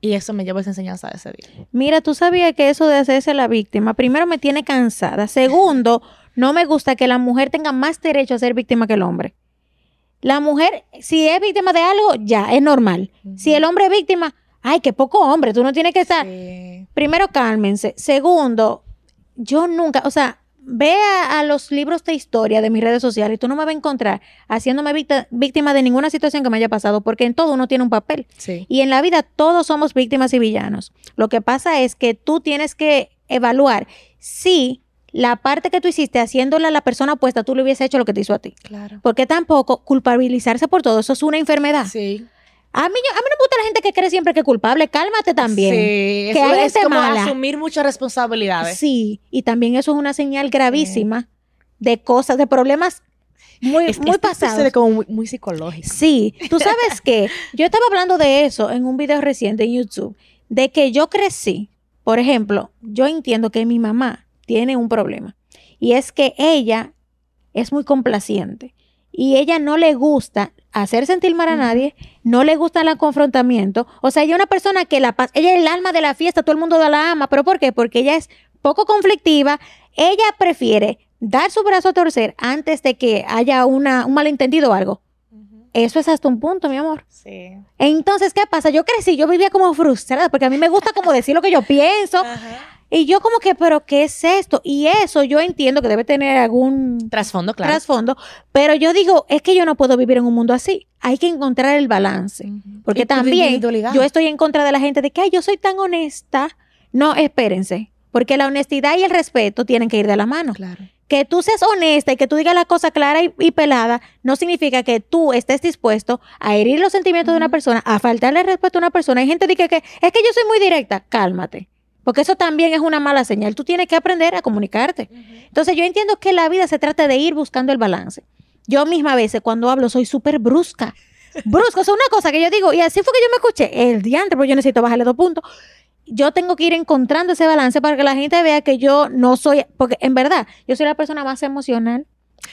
Y eso me lleva esa enseñanza de ese día. Mira, tú sabías que eso de hacerse la víctima, primero me tiene cansada. Segundo, no me gusta que la mujer tenga más derecho a ser víctima que el hombre. La mujer, si es víctima de algo, ya, es normal. Si el hombre es víctima, ay, qué poco hombre, tú no tienes que estar. Primero, cálmense. Segundo, yo nunca, o sea, ve a, los libros de historia de mis redes sociales, y tú no me vas a encontrar haciéndome víctima de ninguna situación que me haya pasado, porque en todo uno tiene un papel. Y en la vida todos somos víctimas y villanos. Lo que pasa es que tú tienes que evaluar si la parte que tú hiciste haciéndola a la persona opuesta, tú le hubiese hecho lo que te hizo a ti. Claro. Porque tampoco culpabilizarse por todo, eso es una enfermedad. Sí. A mí, no me gusta la gente que cree siempre que es culpable. Cálmate también. Sí, que es como asumir muchas responsabilidades. Sí, y también eso es una señal gravísima de cosas, de problemas muy, es, muy este pasados. como muy, psicológico. Sí, tú sabes qué? yo estaba hablando de eso en un video reciente en YouTube, de que yo crecí. Por ejemplo, yo entiendo que mi mamá tiene un problema y es que ella es muy complaciente y ella no le gusta hacer sentir mal a nadie, no le gusta el confrontamiento. O sea, ella es una persona que la paz, ella es el alma de la fiesta, todo el mundo la ama, pero ¿por qué? Porque ella es poco conflictiva, ella prefiere dar su brazo a torcer antes de que haya una, un malentendido o algo. Eso es hasta un punto, mi amor. Sí. Entonces, ¿qué pasa? Yo crecí, yo vivía como frustrada, porque a mí me gusta como decir lo que yo pienso. Y yo como que, pero ¿qué es esto? Y eso yo entiendo que debe tener algún trasfondo, claro. Trasfondo, pero yo digo, es que yo no puedo vivir en un mundo así. Hay que encontrar el balance, porque también yo estoy en contra de la gente de que, ay, yo soy tan honesta. No, espérense, porque la honestidad y el respeto tienen que ir de la mano. Claro. Que tú seas honesta y que tú digas la cosa clara y, pelada no significa que tú estés dispuesto a herir los sentimientos de una persona, a faltarle respeto a una persona. Hay gente que, que es que yo soy muy directa. Cálmate. Porque eso también es una mala señal. Tú tienes que aprender a comunicarte. Entonces yo entiendo que la vida se trata de ir buscando el balance. Yo misma a veces cuando hablo soy súper brusca. Brusca, es una cosa que yo digo, y así fue que yo me escuché, el diantre, porque yo necesito bajarle dos puntos. Yo tengo que ir encontrando ese balance para que la gente vea que yo no soy, porque en verdad, yo soy la persona más emocional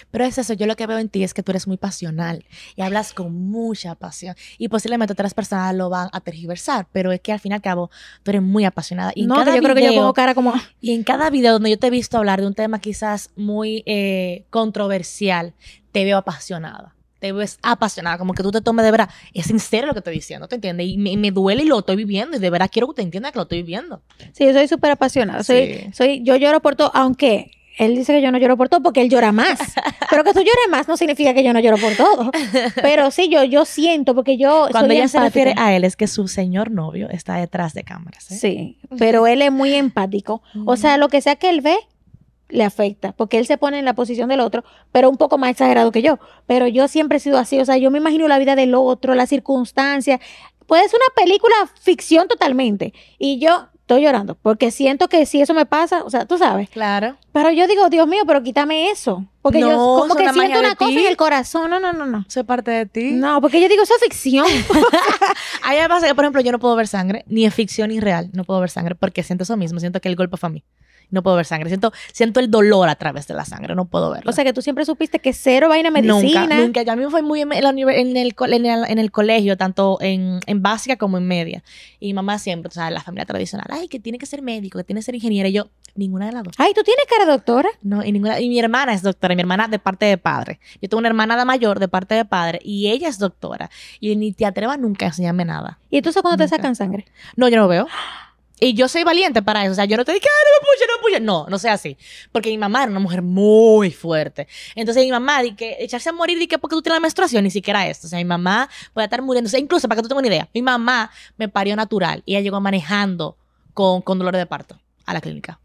pero es eso, yo lo que veo en ti es que tú eres muy pasional y hablas con mucha pasión. Y posiblemente otras personas lo van a tergiversar, pero es que al fin y al cabo tú eres muy apasionada. Y no, cada yo creo que yo cara como... Y en cada video donde yo te he visto hablar de un tema quizás muy eh, controversial, te veo apasionada. Te ves apasionada, como que tú te tomes de verdad. Es sincero lo que estoy diciendo, ¿te entiendes? Y me, duele y lo estoy viviendo. Y de verdad quiero que te entiendas que lo estoy viviendo. Sí, yo soy súper apasionada. Soy, soy, yo lloro por todo, aunque él dice que yo no lloro por todo porque él llora más. Pero que tú llores más no significa que yo no lloro por todo. Pero sí, yo, yo siento porque yo. Cuando ella se refiere a él, es que su señor novio está detrás de cámaras. ¿eh? Sí, pero él es muy empático. O sea, lo que sea que él ve, le afecta, porque él se pone en la posición del otro, pero un poco más exagerado que yo. Pero yo siempre he sido así, o sea, yo me imagino la vida del otro, las circunstancias. Puede ser una película ficción totalmente. Y yo, estoy llorando, porque siento que si eso me pasa, o sea, tú sabes. Claro. Pero yo digo, Dios mío, pero quítame eso. Porque yo como que siento una cosa en el corazón. No, no, no, no. Soy parte de ti. No, porque yo digo, eso es ficción. me pasa que, por ejemplo, yo no puedo ver sangre, ni es ficción ni real. No puedo ver sangre porque siento eso mismo. Siento que el golpe fue a mí no puedo ver sangre. Siento, siento el dolor a través de la sangre, no puedo verlo. O sea, que tú siempre supiste que cero vaina medicina. Nunca, nunca. Ya a mí me fue muy en, el, en, el, en, el, colegio, tanto en, en básica como en media. Y mamá siempre, o sea, la familia tradicional, ay, que tiene que ser médico, que tiene que ser ingeniera. Y yo, ninguna de las dos. Ay, ¿tú tienes cara doctora? No, y ninguna. Y mi hermana es doctora, mi hermana de parte de padre. Yo tengo una hermana de mayor de parte de padre y ella es doctora. Y ni te atrevas nunca a enseñarme nada. ¿Y entonces cuando te sacan sangre? No, yo no veo. ¡Ah! Y yo soy valiente para eso. O sea, yo no te dije, que no me puse, no me puse. No, no sea así. Porque mi mamá era una mujer muy fuerte. Entonces mi mamá, di que echarse a morir, di que porque tú tienes la menstruación, ni siquiera esto. O sea, mi mamá puede estar muriendo. O sea, incluso para que tú tengas una idea, mi mamá me parió natural y ella llegó manejando con, con dolor de parto a la clínica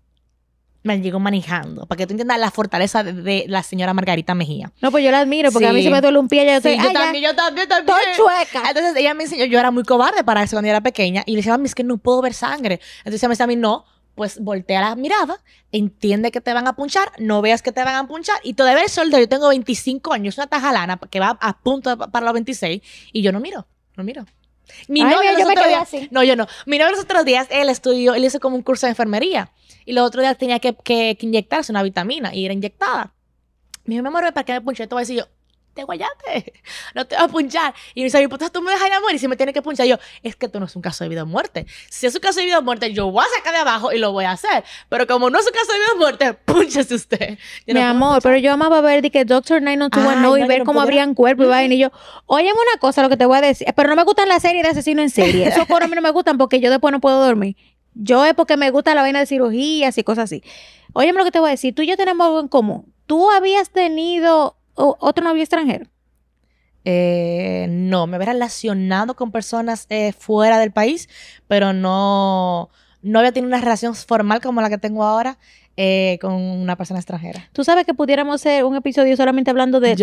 me llegó manejando. Para que tú entiendas la fortaleza de, la señora Margarita Mejía. No, pues yo la admiro porque a mí se me duele un pie. Y yo, sí, estoy, yo, también, yo también, también. chueca. Entonces ella me enseñó, yo era muy cobarde para eso cuando yo era pequeña. Y le decía, mí, es que no puedo ver sangre. Entonces ella me decía a mí, no, pues voltea la mirada, entiende que te van a punchar, no veas que te van a punchar. Y todavía el soldado, yo tengo 25 años, una tajalana que va a punto para los 26 y yo no miro, no miro. Mi novio yo me quedé así. No, yo no. Mi novio los otros días, él estudió, él hizo como un curso de enfermería. Y los otros días tenía que, que, inyectarse una vitamina y era inyectada. Me dijo, me amor, ¿para qué me punché? todo a decir yo, te no te va a punchar. Y me dice, tú me dejas de amor y si me tiene que punchar. yo, es que tú no es un caso de vida o muerte. Si es un caso de vida o muerte, yo voy a sacar de abajo y lo voy a hacer. Pero como no es un caso de vida o muerte, si usted. mi amor, pero yo amaba ver de que Doctor Night oh no tuvo no y ver cómo abrían cuerpo y vaina. Y yo, óyeme una cosa, lo que te voy a decir, pero no me gustan las series de asesino en serie. Esos coros a mí no me gustan porque yo después no puedo dormir. Yo es porque me gusta la vaina de cirugías y cosas así. Óyeme lo que te voy a decir. Tú y yo tenemos algo en común. Tú habías tenido otro novio extranjero? Eh, no, me había relacionado con personas eh, fuera del país, pero no, no había tenido una relación formal como la que tengo ahora. Eh, con una persona extranjera. Tú sabes que pudiéramos hacer un episodio solamente hablando de,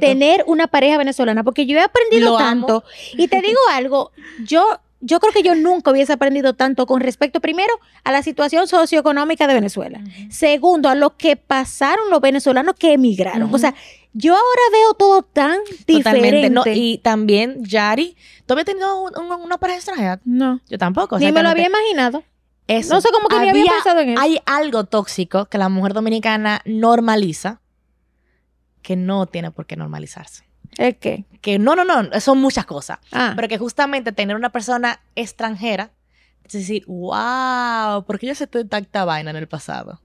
tener una pareja venezolana, porque yo he aprendido tanto. Y te digo algo, yo yo creo que yo nunca hubiese aprendido tanto con respecto, primero, a la situación socioeconómica de Venezuela. Segundo, a lo que pasaron los venezolanos que emigraron. O sea, yo ahora veo todo tan Totalmente, diferente. y también, Yari, ¿tú habías tenido una pareja extranjera? No. Yo tampoco. Ni me lo había imaginado. Eso. No sé cómo que había, había pensado en eso. Hay algo tóxico que la mujer dominicana normaliza que no tiene por qué normalizarse. Es qué? Que no, no, no, son muchas cosas. Ah. Pero que justamente tener una persona extranjera, es decir, wow, ¿por qué yo estoy tanta vaina en el pasado?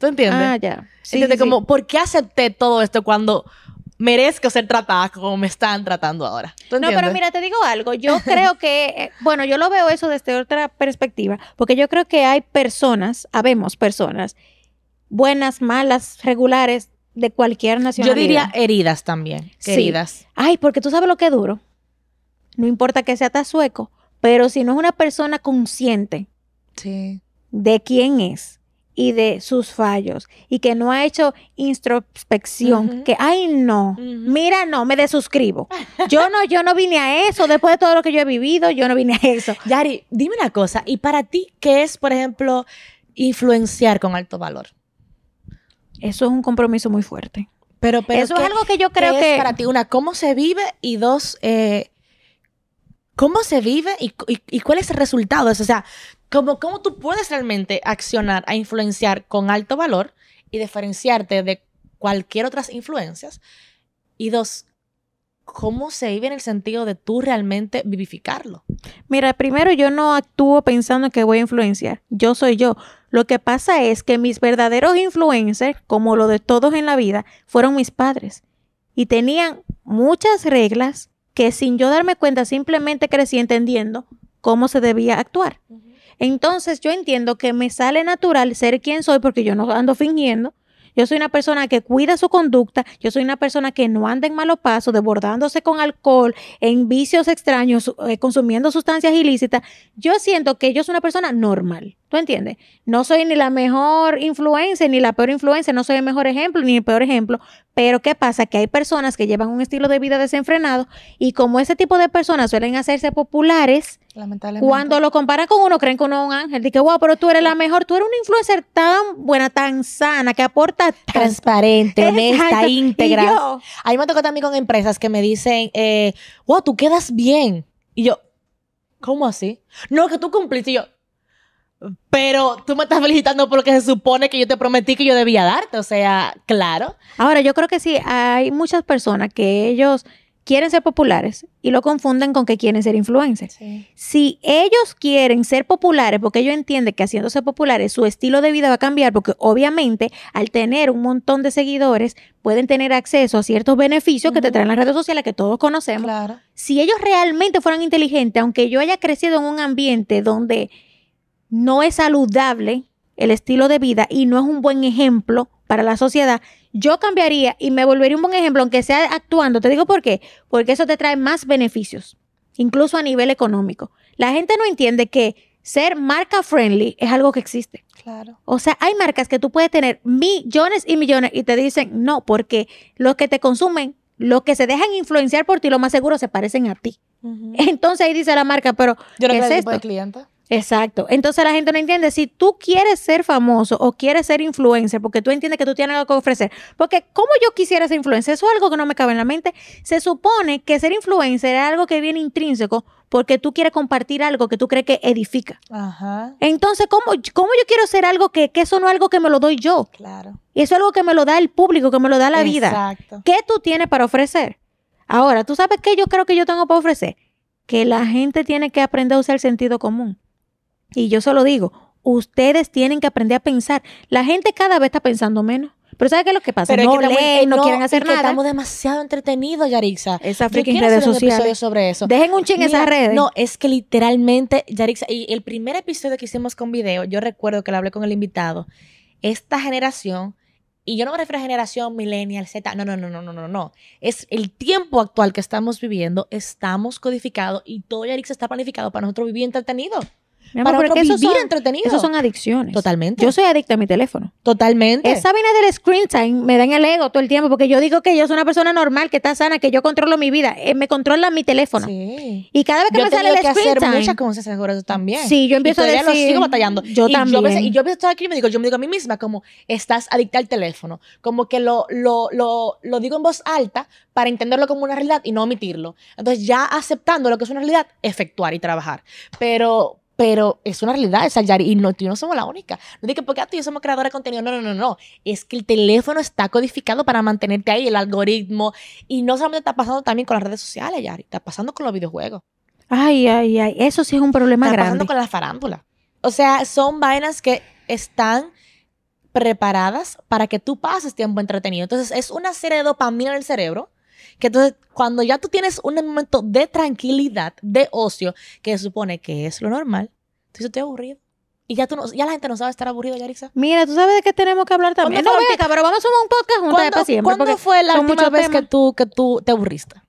¿Tú entiendes? Ah, ya. Sí, como, ¿por qué acepté todo esto cuando merezco ser tratada como me están tratando ahora. No, pero mira, te digo algo. Yo creo que, eh, bueno, yo lo veo eso desde otra perspectiva, porque yo creo que hay personas, habemos personas, buenas, malas, regulares, de cualquier nacionalidad. Yo diría heridas también. Heridas. Ay, porque tú sabes lo que es duro. No importa que sea tan sueco, pero si no es una persona consciente de quién es, y de sus fallos y que no ha hecho introspección, que, ay no, mira, no, me desuscribo. Yo no, yo no vine a eso, después de todo lo que yo he vivido, yo no vine a eso. Yari, dime una cosa, ¿y para ti qué es, por ejemplo, influenciar con alto valor? Eso es un compromiso muy fuerte. Pero, pero eso es algo que yo creo que... para ti, una, cómo se vive y dos, eh, cómo se vive y, y, y cuál es el resultado. O sea, cómo tú puedes realmente accionar a influenciar con alto valor y diferenciarte de cualquier otras influencias. Y dos, ¿cómo se vive en el sentido de tú realmente vivificarlo? Mira, primero yo no actúo pensando que voy a influenciar, yo soy yo. Lo que pasa es que mis verdaderos influencers, como lo de todos en la vida, fueron mis padres. Y tenían muchas reglas que sin yo darme cuenta simplemente crecí entendiendo cómo se debía actuar. Entonces yo entiendo que me sale natural ser quien soy porque yo no ando fingiendo. Yo soy una persona que cuida su conducta, yo soy una persona que no anda en malos pasos, desbordándose con alcohol, en vicios extraños, eh, consumiendo sustancias ilícitas. Yo siento que yo soy una persona normal, ¿tú entiendes? No soy ni la mejor influencia, ni la peor influencia, no soy el mejor ejemplo, ni el peor ejemplo, pero ¿qué pasa? Que hay personas que llevan un estilo de vida desenfrenado y como ese tipo de personas suelen hacerse populares, cuando lo compara con uno, creen que uno es un ángel. Dice, wow, pero tú eres la mejor, tú eres una influencer tan buena, tan sana, que aporta. Transparente, honesta, íntegra. ahí A mí me tocó también con empresas que me dicen, wow, eh, tú quedas bien. Y yo, ¿cómo así? No, que tú cumpliste. Y yo, pero tú me estás felicitando por lo que se supone que yo te prometí que yo debía darte. O sea, claro. Ahora, yo creo que sí, hay muchas personas que ellos quieren ser populares y lo confunden con que quieren ser influencers. Si ellos quieren ser populares porque ellos entienden que haciéndose populares su estilo de vida va a cambiar porque obviamente al tener un montón de seguidores pueden tener acceso a ciertos beneficios que te traen las redes sociales que todos conocemos. Si ellos realmente fueran inteligentes, aunque yo haya crecido en un ambiente donde no es saludable el estilo de vida y no es un buen ejemplo para la sociedad, yo cambiaría y me volvería un buen ejemplo, aunque sea actuando. Te digo por qué. Porque eso te trae más beneficios, incluso a nivel económico. La gente no entiende que ser marca friendly es algo que existe. Claro. O sea, hay marcas que tú puedes tener millones y millones y te dicen no, porque los que te consumen, los que se dejan influenciar por ti, lo más seguro se parecen a ti. Entonces ahí dice la marca, pero. Yo no ¿qué es Exacto. Entonces la gente no entiende si tú quieres ser famoso o quieres ser influencer porque tú entiendes que tú tienes algo que ofrecer. Porque como yo quisiera ser influencer, eso es algo que no me cabe en la mente. Se supone que ser influencer es algo que viene intrínseco porque tú quieres compartir algo que tú crees que edifica. Ajá. Entonces, ¿cómo, yo quiero ser algo que, que, eso no es algo que me lo doy yo? Claro. Y eso es algo que me lo da el público, que me lo da la vida. Exacto. ¿Qué tú tienes para ofrecer? Ahora, ¿tú sabes qué yo creo que yo tengo para ofrecer? Que la gente tiene que aprender a usar el sentido común. Y yo solo digo, ustedes tienen que aprender a pensar. La gente cada vez está pensando menos. Pero ¿sabes qué es lo que pasa? no no, quieren hacer nada. Estamos demasiado entretenidos, Yarixa. Esa freaking redes sociales. sobre eso. Dejen un ching en esas redes. No, es que literalmente, Yarixa, y el primer episodio que hicimos con video, yo recuerdo que lo hablé con el invitado. Esta generación, y yo no me refiero a generación millennial, Z, no, no, no, no, no, no, no. Es el tiempo actual que estamos viviendo, estamos codificados y todo Yarixa está planificado para nosotros vivir entretenido. Mi para vivir entretenido. Eso son adicciones. Totalmente. Yo soy adicta a mi teléfono. Totalmente. Esa vaina del screen time me da en el ego todo el tiempo porque yo digo que yo soy una persona normal, que está sana, que yo controlo mi vida. Eh, me controla mi teléfono. Sí. Y cada vez que me sale el que screen hacer time. muchas cosas eso también. Sí, yo empiezo a decir. Lo sigo batallando. Yo también. y yo empiezo aquí y me digo, yo me digo a mí misma como, estás adicta al teléfono. Como que lo, lo, lo digo en voz alta para entenderlo como una realidad y no omitirlo. Entonces ya aceptando lo que es una realidad, efectuar y trabajar. Pero pero es una realidad esa, Yari, y no, no somos la única. No digas, porque ah, tú yo somos creadores de contenido. No, no, no, no. Es que el teléfono está codificado para mantenerte ahí, el algoritmo. Y no solamente está pasando también con las redes sociales, Yari, está pasando con los videojuegos. Ay, ay, ay. Eso sí es un problema grande. Está pasando con la farándula. O sea, son vainas que están preparadas para que tú pases tiempo entretenido. Entonces, es una serie de dopamina en el cerebro que entonces, cuando ya tú tienes un momento de tranquilidad, de ocio, que supone que es lo normal, tú dices, te aburrido. Y ya, tú ya la gente no sabe estar aburrido, Yarisa. Mira, tú sabes de qué tenemos que hablar también. No, pero vamos a un podcast juntos siempre. ¿Cuándo fue la última vez que tú, que tú te aburriste?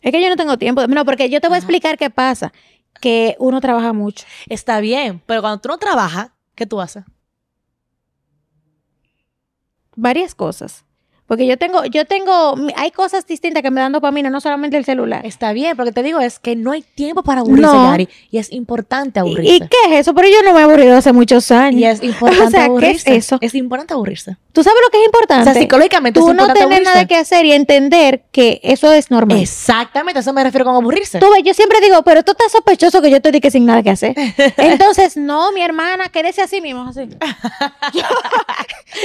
Es que yo no tengo tiempo. No, porque yo te voy a explicar qué pasa. Que uno trabaja mucho. Está bien, pero cuando tú no trabajas, ¿qué tú haces? Varias cosas. Porque yo tengo, yo tengo, hay cosas distintas que me dan dopamina, no solamente el celular. Está bien, porque te digo es que no hay tiempo para aburrirse, no. y es importante aburrirse. ¿Y qué es eso? Pero yo no me he aburrido hace muchos años. Y es importante o sea, aburrirse. ¿qué es eso? Es importante aburrirse. ¿Tú sabes lo que es importante? O sea, psicológicamente Tú es importante no tener nada que hacer y entender que eso es normal. Exactamente, eso me refiero con aburrirse. Tú ves, yo siempre digo, pero tú estás sospechoso que yo te dije sin nada que hacer. Entonces, no, mi hermana, quédese así mismo, así.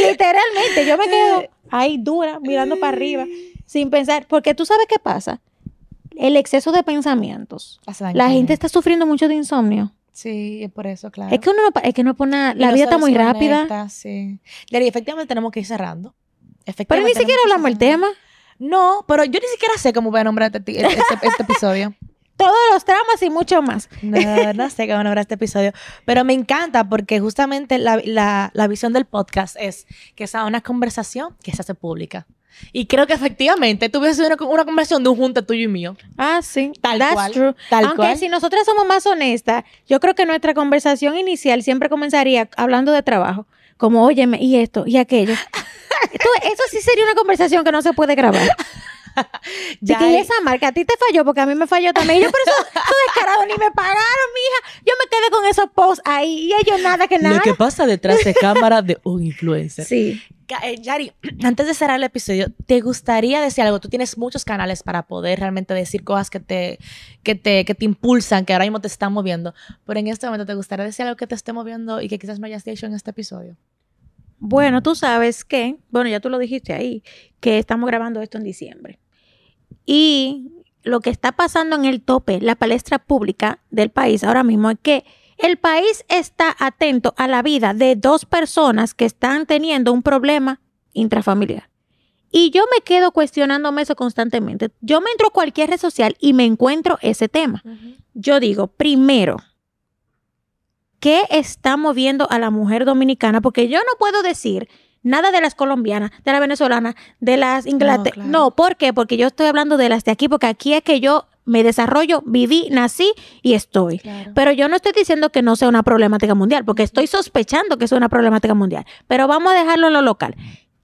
literalmente, yo me quedo ahí dura, mirando para arriba, sin pensar, porque tú sabes qué pasa, el exceso de pensamientos. La gente está sufriendo mucho de insomnio. Sí, es por eso, claro. Es que uno no, es que no pone, la vida está muy rápida. Sí. efectivamente tenemos que ir cerrando. Pero ni siquiera hablamos el tema. No, pero yo ni siquiera sé cómo voy a nombrar este, este, este episodio todos los tramas y mucho más. No, no sé a ver este episodio, pero me encanta porque justamente la, visión del podcast es que sea una conversación que se hace pública. Y creo que efectivamente tuviese una, una conversación de un junta tuyo y mío. Ah, sí. Tal cual. Aunque si nosotras somos más honestas, yo creo que nuestra conversación inicial siempre comenzaría hablando de trabajo. Como, óyeme, y esto, y aquello. eso sí sería una conversación que no se puede grabar. ya y esa marca, a ti te falló porque a mí me falló también. yo, por eso, descarado, ni me pagaron, mija. Yo me quedé con esos posts ahí y ellos nada que nada. Lo que pasa detrás de cámara de un influencer. Sí. Eh, Yari, antes de cerrar el episodio, ¿te gustaría decir algo? Tú tienes muchos canales para poder realmente decir cosas que te, que te, que te impulsan, que ahora mismo te están moviendo. Pero en este momento, ¿te gustaría decir algo que te esté moviendo y que quizás me hayas dicho en este episodio? Bueno, tú sabes que, bueno, ya tú lo dijiste ahí, que estamos grabando esto en diciembre. Y lo que está pasando en el tope, la palestra pública del país ahora mismo es que el país está atento a la vida de dos personas que están teniendo un problema intrafamiliar. Y yo me quedo cuestionándome eso constantemente. Yo me entro a cualquier red social y me encuentro ese tema. Yo digo, primero, ¿qué está moviendo a la mujer dominicana? Porque yo no puedo decir nada de las colombianas, de las venezolanas, de las inglesas. No, ¿por qué? Porque yo estoy hablando de las de aquí, porque aquí es que yo me desarrollo, viví, nací y estoy. Pero yo no estoy diciendo que no sea una problemática mundial, porque estoy sospechando que es una problemática mundial. Pero vamos a dejarlo en lo local.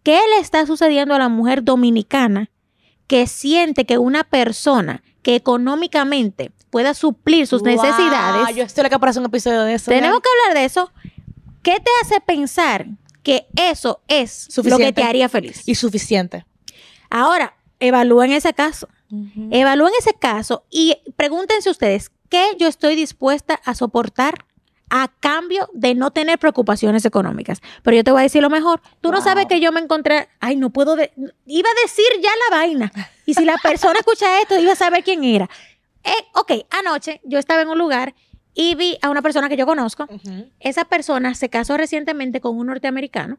¿Qué le está sucediendo a la mujer dominicana que siente que una persona que económicamente pueda suplir sus necesidades? Yo estoy la que un episodio de eso. Tenemos que hablar de eso. ¿Qué te hace pensar que eso es lo que te haría feliz. Y suficiente. Ahora, evalúen ese caso. Evalúen ese caso y pregúntense ustedes, ¿qué yo estoy dispuesta a soportar a cambio de no tener preocupaciones económicas? Pero yo te voy a decir lo mejor. Tú no sabes que yo me encontré, ay, no puedo, iba a decir ya la vaina. Y si la persona escucha esto, iba a saber quién era. Eh, ok, anoche yo estaba en un lugar y vi a una persona que yo conozco. Esa persona se casó recientemente con un norteamericano.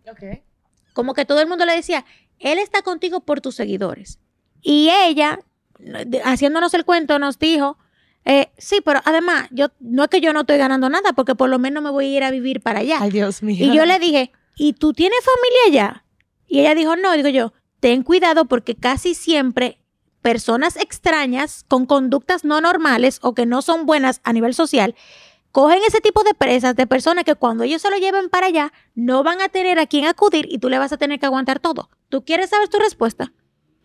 Como que todo el mundo le decía, él está contigo por tus seguidores. Y ella, haciéndonos el cuento, nos dijo, eh, sí, pero además, yo no es que yo no estoy ganando nada, porque por lo menos me voy a ir a vivir para allá. Ay, Dios mío. Y yo le dije, ¿y tú tienes familia allá? Y ella dijo, no, digo yo, ten cuidado porque casi siempre personas extrañas con conductas no normales o que no son buenas a nivel social, cogen ese tipo de presas de personas que cuando ellos se lo lleven para allá, no van a tener a quién acudir y tú le vas a tener que aguantar todo. ¿Tú quieres saber tu respuesta?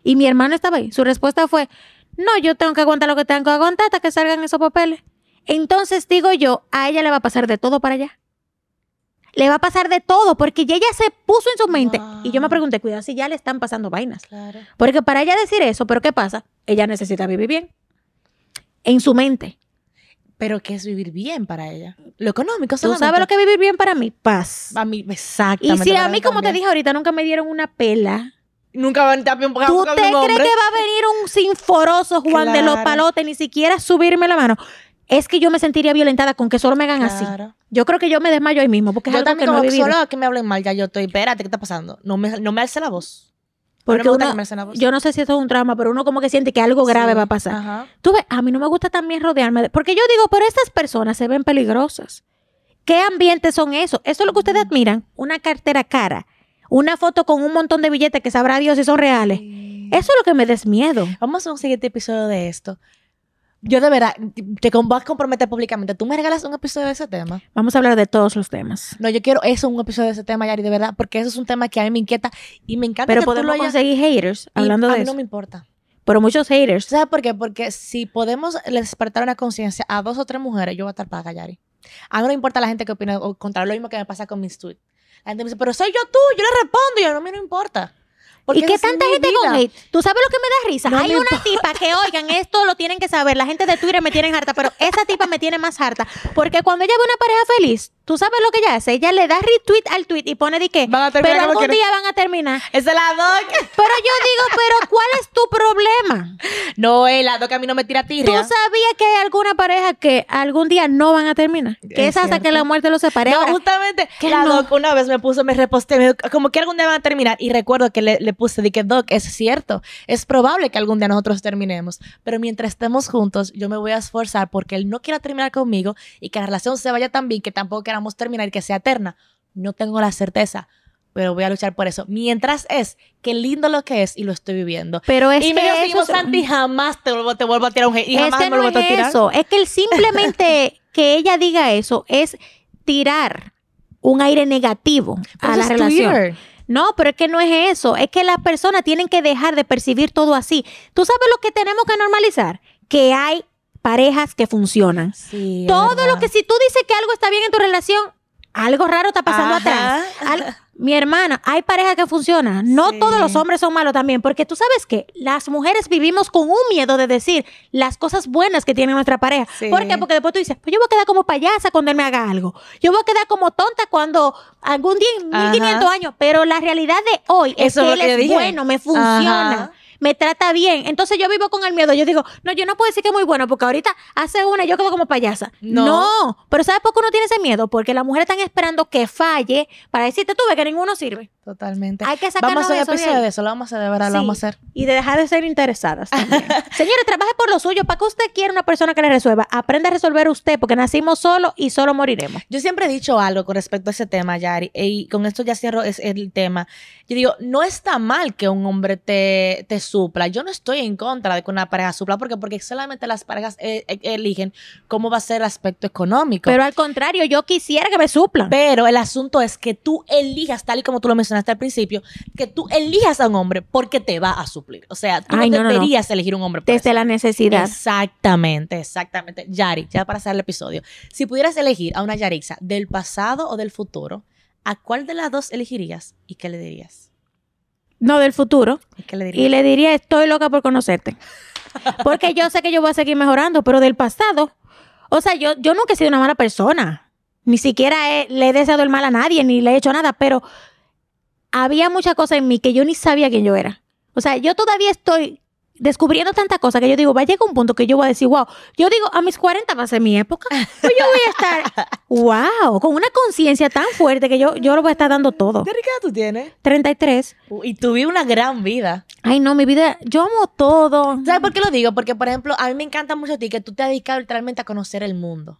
Y mi hermano estaba ahí. Su respuesta fue, no, yo tengo que aguantar lo que tengo que aguantar hasta que salgan esos papeles. Entonces digo yo, a ella le va a pasar de todo para allá. Le va a pasar de todo porque ella se puso en su mente, y yo me ah. pregunté, cuidado si ya le están pasando vainas. Porque para ella decir eso, pero ¿qué pasa? Ella necesita vivir bien. En su mente. Pero ¿qué es vivir bien para ella? Lo económico. Solamente. ¿Tú sabes lo que es vivir bien para mí? Paz. A mí, exactamente. Y si a mí, como te dije ahorita, nunca me dieron una pela. Nunca van a ¿Tú te crees que va a venir un sinforoso Juan de los Palotes, ni siquiera subirme la mano? es que yo me sentiría violentada con que solo me hagan así. Yo creo que yo me desmayo ahí mismo, porque es algo también que no he vivido. solo que me hablen mal, ya yo estoy, espérate, ¿qué está pasando? No me, no me alce la voz. Porque yo no sé si esto es un trauma, pero uno como que siente que algo grave va a pasar. Tú ves, a mí no me gusta también rodearme de... Porque yo digo, pero estas personas se ven peligrosas. ¿Qué ambientes son esos? Eso es lo que ustedes admiran. Una cartera cara. Una foto con un montón de billetes que sabrá Dios si son reales. Eso es lo que me desmiedo. Vamos a un siguiente episodio de esto yo de verdad, te vas a comprometer públicamente. ¿Tú me regalas un episodio de ese tema? Vamos a hablar de todos los temas. No, yo quiero eso, un episodio de ese tema, Yari, de verdad, porque eso es un tema que a mí me inquieta y me encanta. Pero que podemos tú lo conseguir haters hablando de eso. A mí no me importa. Pero muchos haters. ¿Sabes por qué? Porque si podemos despertar una conciencia a dos o tres mujeres, yo voy a estar paga, Yari. A mí no me importa la gente que opina o contra lo mismo que me pasa con mis tweets. La gente me dice, pero soy yo tú, yo le respondo. Y a mí no importa. ¿Y qué tanta gente con hate? ¿Tú sabes lo que me da risa? Hay una tipa que, oigan, esto lo tienen que saber. La gente de Twitter me tiene harta, pero esa tipa me tiene más harta. Porque cuando ella ve una pareja feliz, ¿tú sabes lo que ella hace? Ella le da retweet al tweet y pone de qué. Van a pero algún día van a terminar. Esa es la doc. Pero yo digo, ¿pero cuál es tu problema? No, el eh, la doc a mí no me tira tira. ¿Tú sabías que hay alguna pareja que algún día no van a terminar? Que es, hasta que la muerte los separe. No, justamente, la doc una vez me puso, me reposté, como que algún día van a terminar. Y recuerdo que le puse de que Doc, es cierto, es probable que algún día nosotros terminemos, pero mientras estemos juntos, yo me voy a esforzar porque él no quiera terminar conmigo y que la relación se vaya tan bien que tampoco queramos terminar y que sea eterna. No tengo la certeza, pero voy a luchar por eso. Mientras es, qué lindo lo que es y lo estoy viviendo. Pero es que me jamás te vuelvo, a tirar un y jamás me vuelvo a tirar. Eso. Es que simplemente que ella diga eso es tirar un aire negativo a la relación. No, pero es que no es eso. Es que las personas tienen que dejar de percibir todo así. ¿Tú sabes lo que tenemos que normalizar? Que hay parejas que funcionan. todo lo que si tú dices que algo está bien en tu relación, algo raro está pasando atrás. Mi hermana, hay pareja que funciona. No todos los hombres son malos también, porque tú sabes que las mujeres vivimos con un miedo de decir las cosas buenas que tiene nuestra pareja. ¿Por qué? Porque después tú dices, pues yo voy a quedar como payasa cuando él me haga algo. Yo voy a quedar como tonta cuando algún día, en 1500 años. Pero la realidad de hoy es Eso que él es bueno, me funciona me trata bien. Entonces yo vivo con el miedo. Yo digo, no, yo no puedo decir que es muy bueno porque ahorita hace una y yo quedo como payasa. No. Pero ¿sabes por qué uno tiene ese miedo? Porque las mujeres están esperando que falle para decirte, tú ves que ninguno sirve. Totalmente. Hay que Vamos a hacer un episodio de eso, lo vamos a celebrar, lo vamos a hacer. Y de dejar de ser interesadas también. Señores, trabaje por lo suyo. ¿Para que usted quiera una persona que le resuelva? aprenda a resolver usted, porque nacimos solo y solo moriremos. Yo siempre he dicho algo con respecto a ese tema, Yari, y con esto ya cierro es el tema. Yo digo, no está mal que un hombre te, te supla. Yo no estoy en contra de que una pareja supla, porque, porque solamente las parejas eh, eh, eligen cómo va a ser el aspecto económico. Pero al contrario, yo quisiera que me suplan. Pero el asunto es que tú elijas, tal y como tú lo mencionas hasta el principio, que tú elijas a un hombre porque te va a suplir. O sea, tú no, deberías elegir un hombre. Desde la necesidad. Exactamente, exactamente. Yari, ya para hacer el episodio, si pudieras elegir a una Yarixa del pasado o del futuro, ¿a cuál de las dos elegirías y qué le dirías? No, del futuro. ¿Y qué le dirías? Y le diría, estoy loca por conocerte. Porque yo sé que yo voy a seguir mejorando, pero del pasado. O sea, yo, yo nunca he sido una mala persona. Ni siquiera le he deseado el mal a nadie, ni le he hecho nada, pero había muchas cosas en mí que yo ni sabía quién yo era. O sea, yo todavía estoy descubriendo tanta cosas que yo digo, va a llegar un punto que yo voy a decir, wow, yo digo, a mis 40 va a ser mi época, pues yo voy a estar, wow, con una conciencia tan fuerte que yo, yo lo voy a estar dando todo. ¿Qué rica tú tienes? 33. Y tuve uh, una gran vida. Ay, no, mi vida, yo amo todo. ¿Sabes por qué lo digo? Porque, por ejemplo, a mí me encanta mucho a ti que tú te has dedicado literalmente a conocer el mundo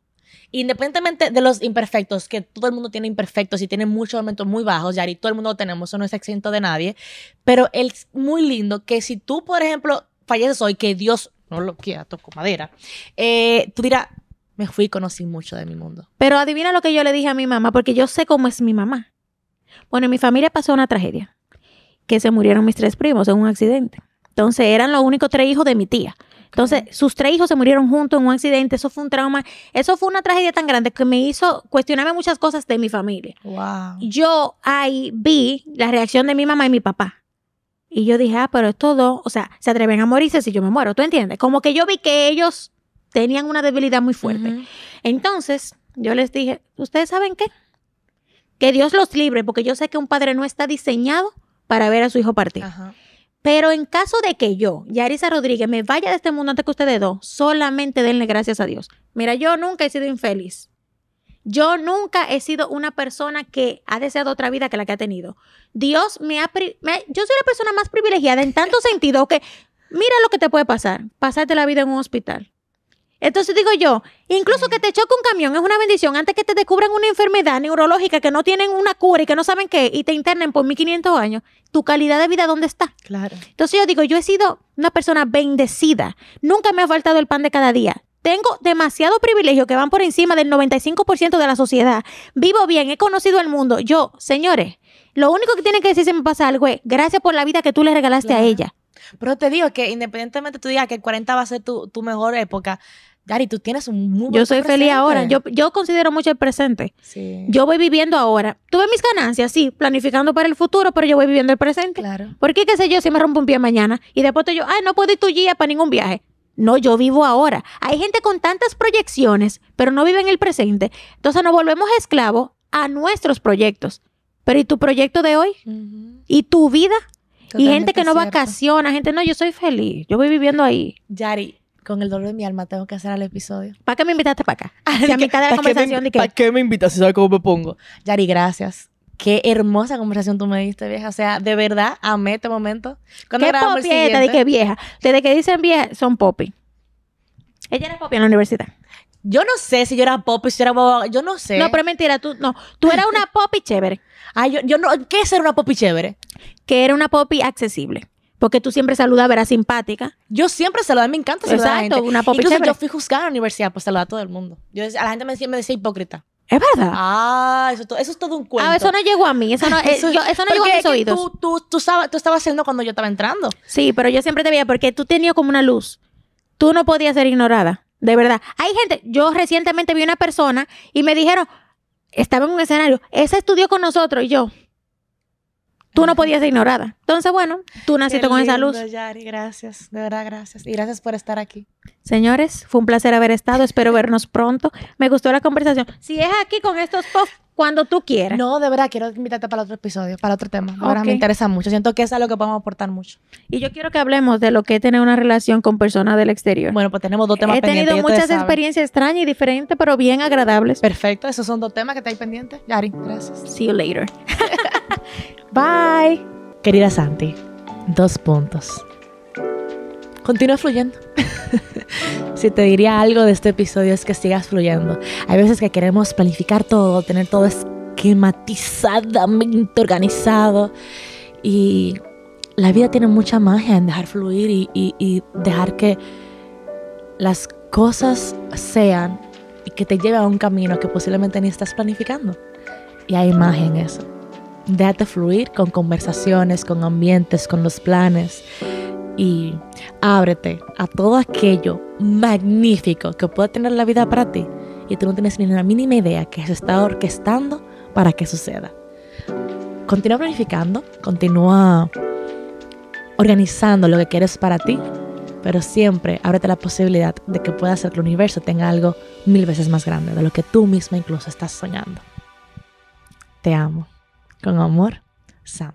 independientemente de los imperfectos, que todo el mundo tiene imperfectos y tiene muchos momentos muy bajos, Yari, todo el mundo lo tenemos, eso no es exento de nadie, pero es muy lindo que si tú, por ejemplo, falleces hoy, que Dios no lo quiera, toco madera, eh, tú dirás, me fui y conocí mucho de mi mundo. Pero adivina lo que yo le dije a mi mamá, porque yo sé cómo es mi mamá. Bueno, en mi familia pasó una tragedia, que se murieron mis tres primos en un accidente. Entonces eran los únicos tres hijos de mi tía. Entonces, sus tres hijos se murieron juntos en un accidente. Eso fue un trauma. Eso fue una tragedia tan grande que me hizo cuestionarme muchas cosas de mi familia. Wow. Yo ahí vi la reacción de mi mamá y mi papá. Y yo dije, ah, pero estos dos, o sea, se atreven a morirse si yo me muero. ¿Tú entiendes? Como que yo vi que ellos tenían una debilidad muy fuerte. Entonces, yo les dije, ¿ustedes saben qué? Que Dios los libre, porque yo sé que un padre no está diseñado para ver a su hijo partir. Ajá. Pero en caso de que yo, Yarisa Rodríguez, me vaya de este mundo antes que ustedes dos, solamente denle gracias a Dios. Mira, yo nunca he sido infeliz. Yo nunca he sido una persona que ha deseado otra vida que la que ha tenido. Dios me ha... yo soy la persona más privilegiada en tanto sentido que mira lo que te puede pasar. Pasarte la vida en un hospital. Entonces digo yo, incluso que te choque un camión es una bendición antes que te descubran una enfermedad neurológica que no tienen una cura y que no saben qué y te internen por 1500 años. ¿Tu calidad de vida dónde está? Claro. Entonces yo digo, yo he sido una persona bendecida. Nunca me ha faltado el pan de cada día. Tengo demasiado privilegio que van por encima del 95% de la sociedad. Vivo bien, he conocido el mundo. Yo, señores, lo único que tienen que decir si me pasa algo es gracias por la vida que tú le regalaste a ella. Pero te digo que independientemente tú digas que el 40 va a ser tu, tu mejor época, Gary, tú tienes un muy Yo soy feliz ahora. Yo, yo considero mucho el presente. Sí. Yo voy viviendo ahora. Tuve mis ganancias, sí, planificando para el futuro, pero yo voy viviendo el presente. Claro. Porque, qué sé yo, si me rompo un pie mañana y después yo, ay, no puedo ir tu guía para ningún viaje. No, yo vivo ahora. Hay gente con tantas proyecciones, pero no vive en el presente. Entonces nos volvemos esclavos a nuestros proyectos. Pero ¿y tu proyecto de hoy? ¿Y tu vida? y gente que no vacaciona, gente, no, yo soy feliz, yo voy viviendo ahí. Yari, con el dolor de mi alma tengo que hacer el episodio. ¿Para qué me invitaste para acá? conversación me, ¿Para qué me invitas sabes cómo me pongo? Yari, gracias. Qué hermosa conversación tú me diste, vieja. O sea, de verdad, amé este momento. ¿Qué popieta? vieja? Desde que dicen vieja, son popi. Ella era popi en la universidad. Yo no sé si yo era popi, si yo era boba, yo no sé. No, pero mentira, tú no. Tú eras una popi chévere. Ay, yo, yo no. ¿Qué es ser una popi chévere? Que era una popi accesible. Porque tú siempre saludas, verás simpática. Yo siempre saludaba, me encanta saludar Exacto, a la gente. una yo fui juzgada en la universidad pues, saludar a todo el mundo. a la gente me decía, hipócrita. ¿Es verdad? Ah, eso, es todo un cuento. Ah, eso no llegó a mí, eso no, eh, llegó a mis oídos. Tú, tú, estaba, tú estabas haciendo cuando yo estaba entrando. Sí, pero yo siempre te veía porque tú tenías como una luz. Tú no podías ser ignorada, de verdad. Hay gente, yo recientemente vi una persona y me dijeron, estaba en un escenario, esa estudió con nosotros y yo tú no podías ser ignorada. Entonces, bueno, tú naciste con esa luz. Yari, gracias, de verdad, gracias. Y gracias por estar aquí. Señores, fue un placer haber estado. Espero vernos pronto. Me gustó la conversación. Si es aquí con estos pop, cuando tú quieras. No, de verdad, quiero invitarte para otro episodio, para otro tema. Ahora me interesa mucho. Siento que es algo que podemos aportar mucho. Y yo quiero que hablemos de lo que es tener una relación con personas del exterior. Bueno, pues tenemos dos temas pendientes. He tenido muchas experiencias extrañas y diferentes, pero bien agradables. Perfecto, esos son dos temas que estáis pendientes. Yari, gracias. See you later. Bye. Querida Santi, dos puntos. Continúa fluyendo. si te diría algo de este episodio es que sigas fluyendo. Hay veces que queremos planificar todo, tener todo esquematizadamente organizado. Y la vida tiene mucha magia en dejar fluir y, dejar que las cosas sean y que te lleve a un camino que posiblemente ni estás planificando. Y hay magia en eso déjate fluir con conversaciones, con ambientes, con los planes y ábrete a todo aquello magnífico que pueda tener la vida para ti y tú no tienes ni la mínima idea que se está orquestando para que suceda. Continúa planificando, continúa organizando lo que quieres para ti, pero siempre ábrete la posibilidad de que pueda ser que el universo tenga algo mil veces más grande de lo que tú misma incluso estás soñando. Te amo con amor, Sam.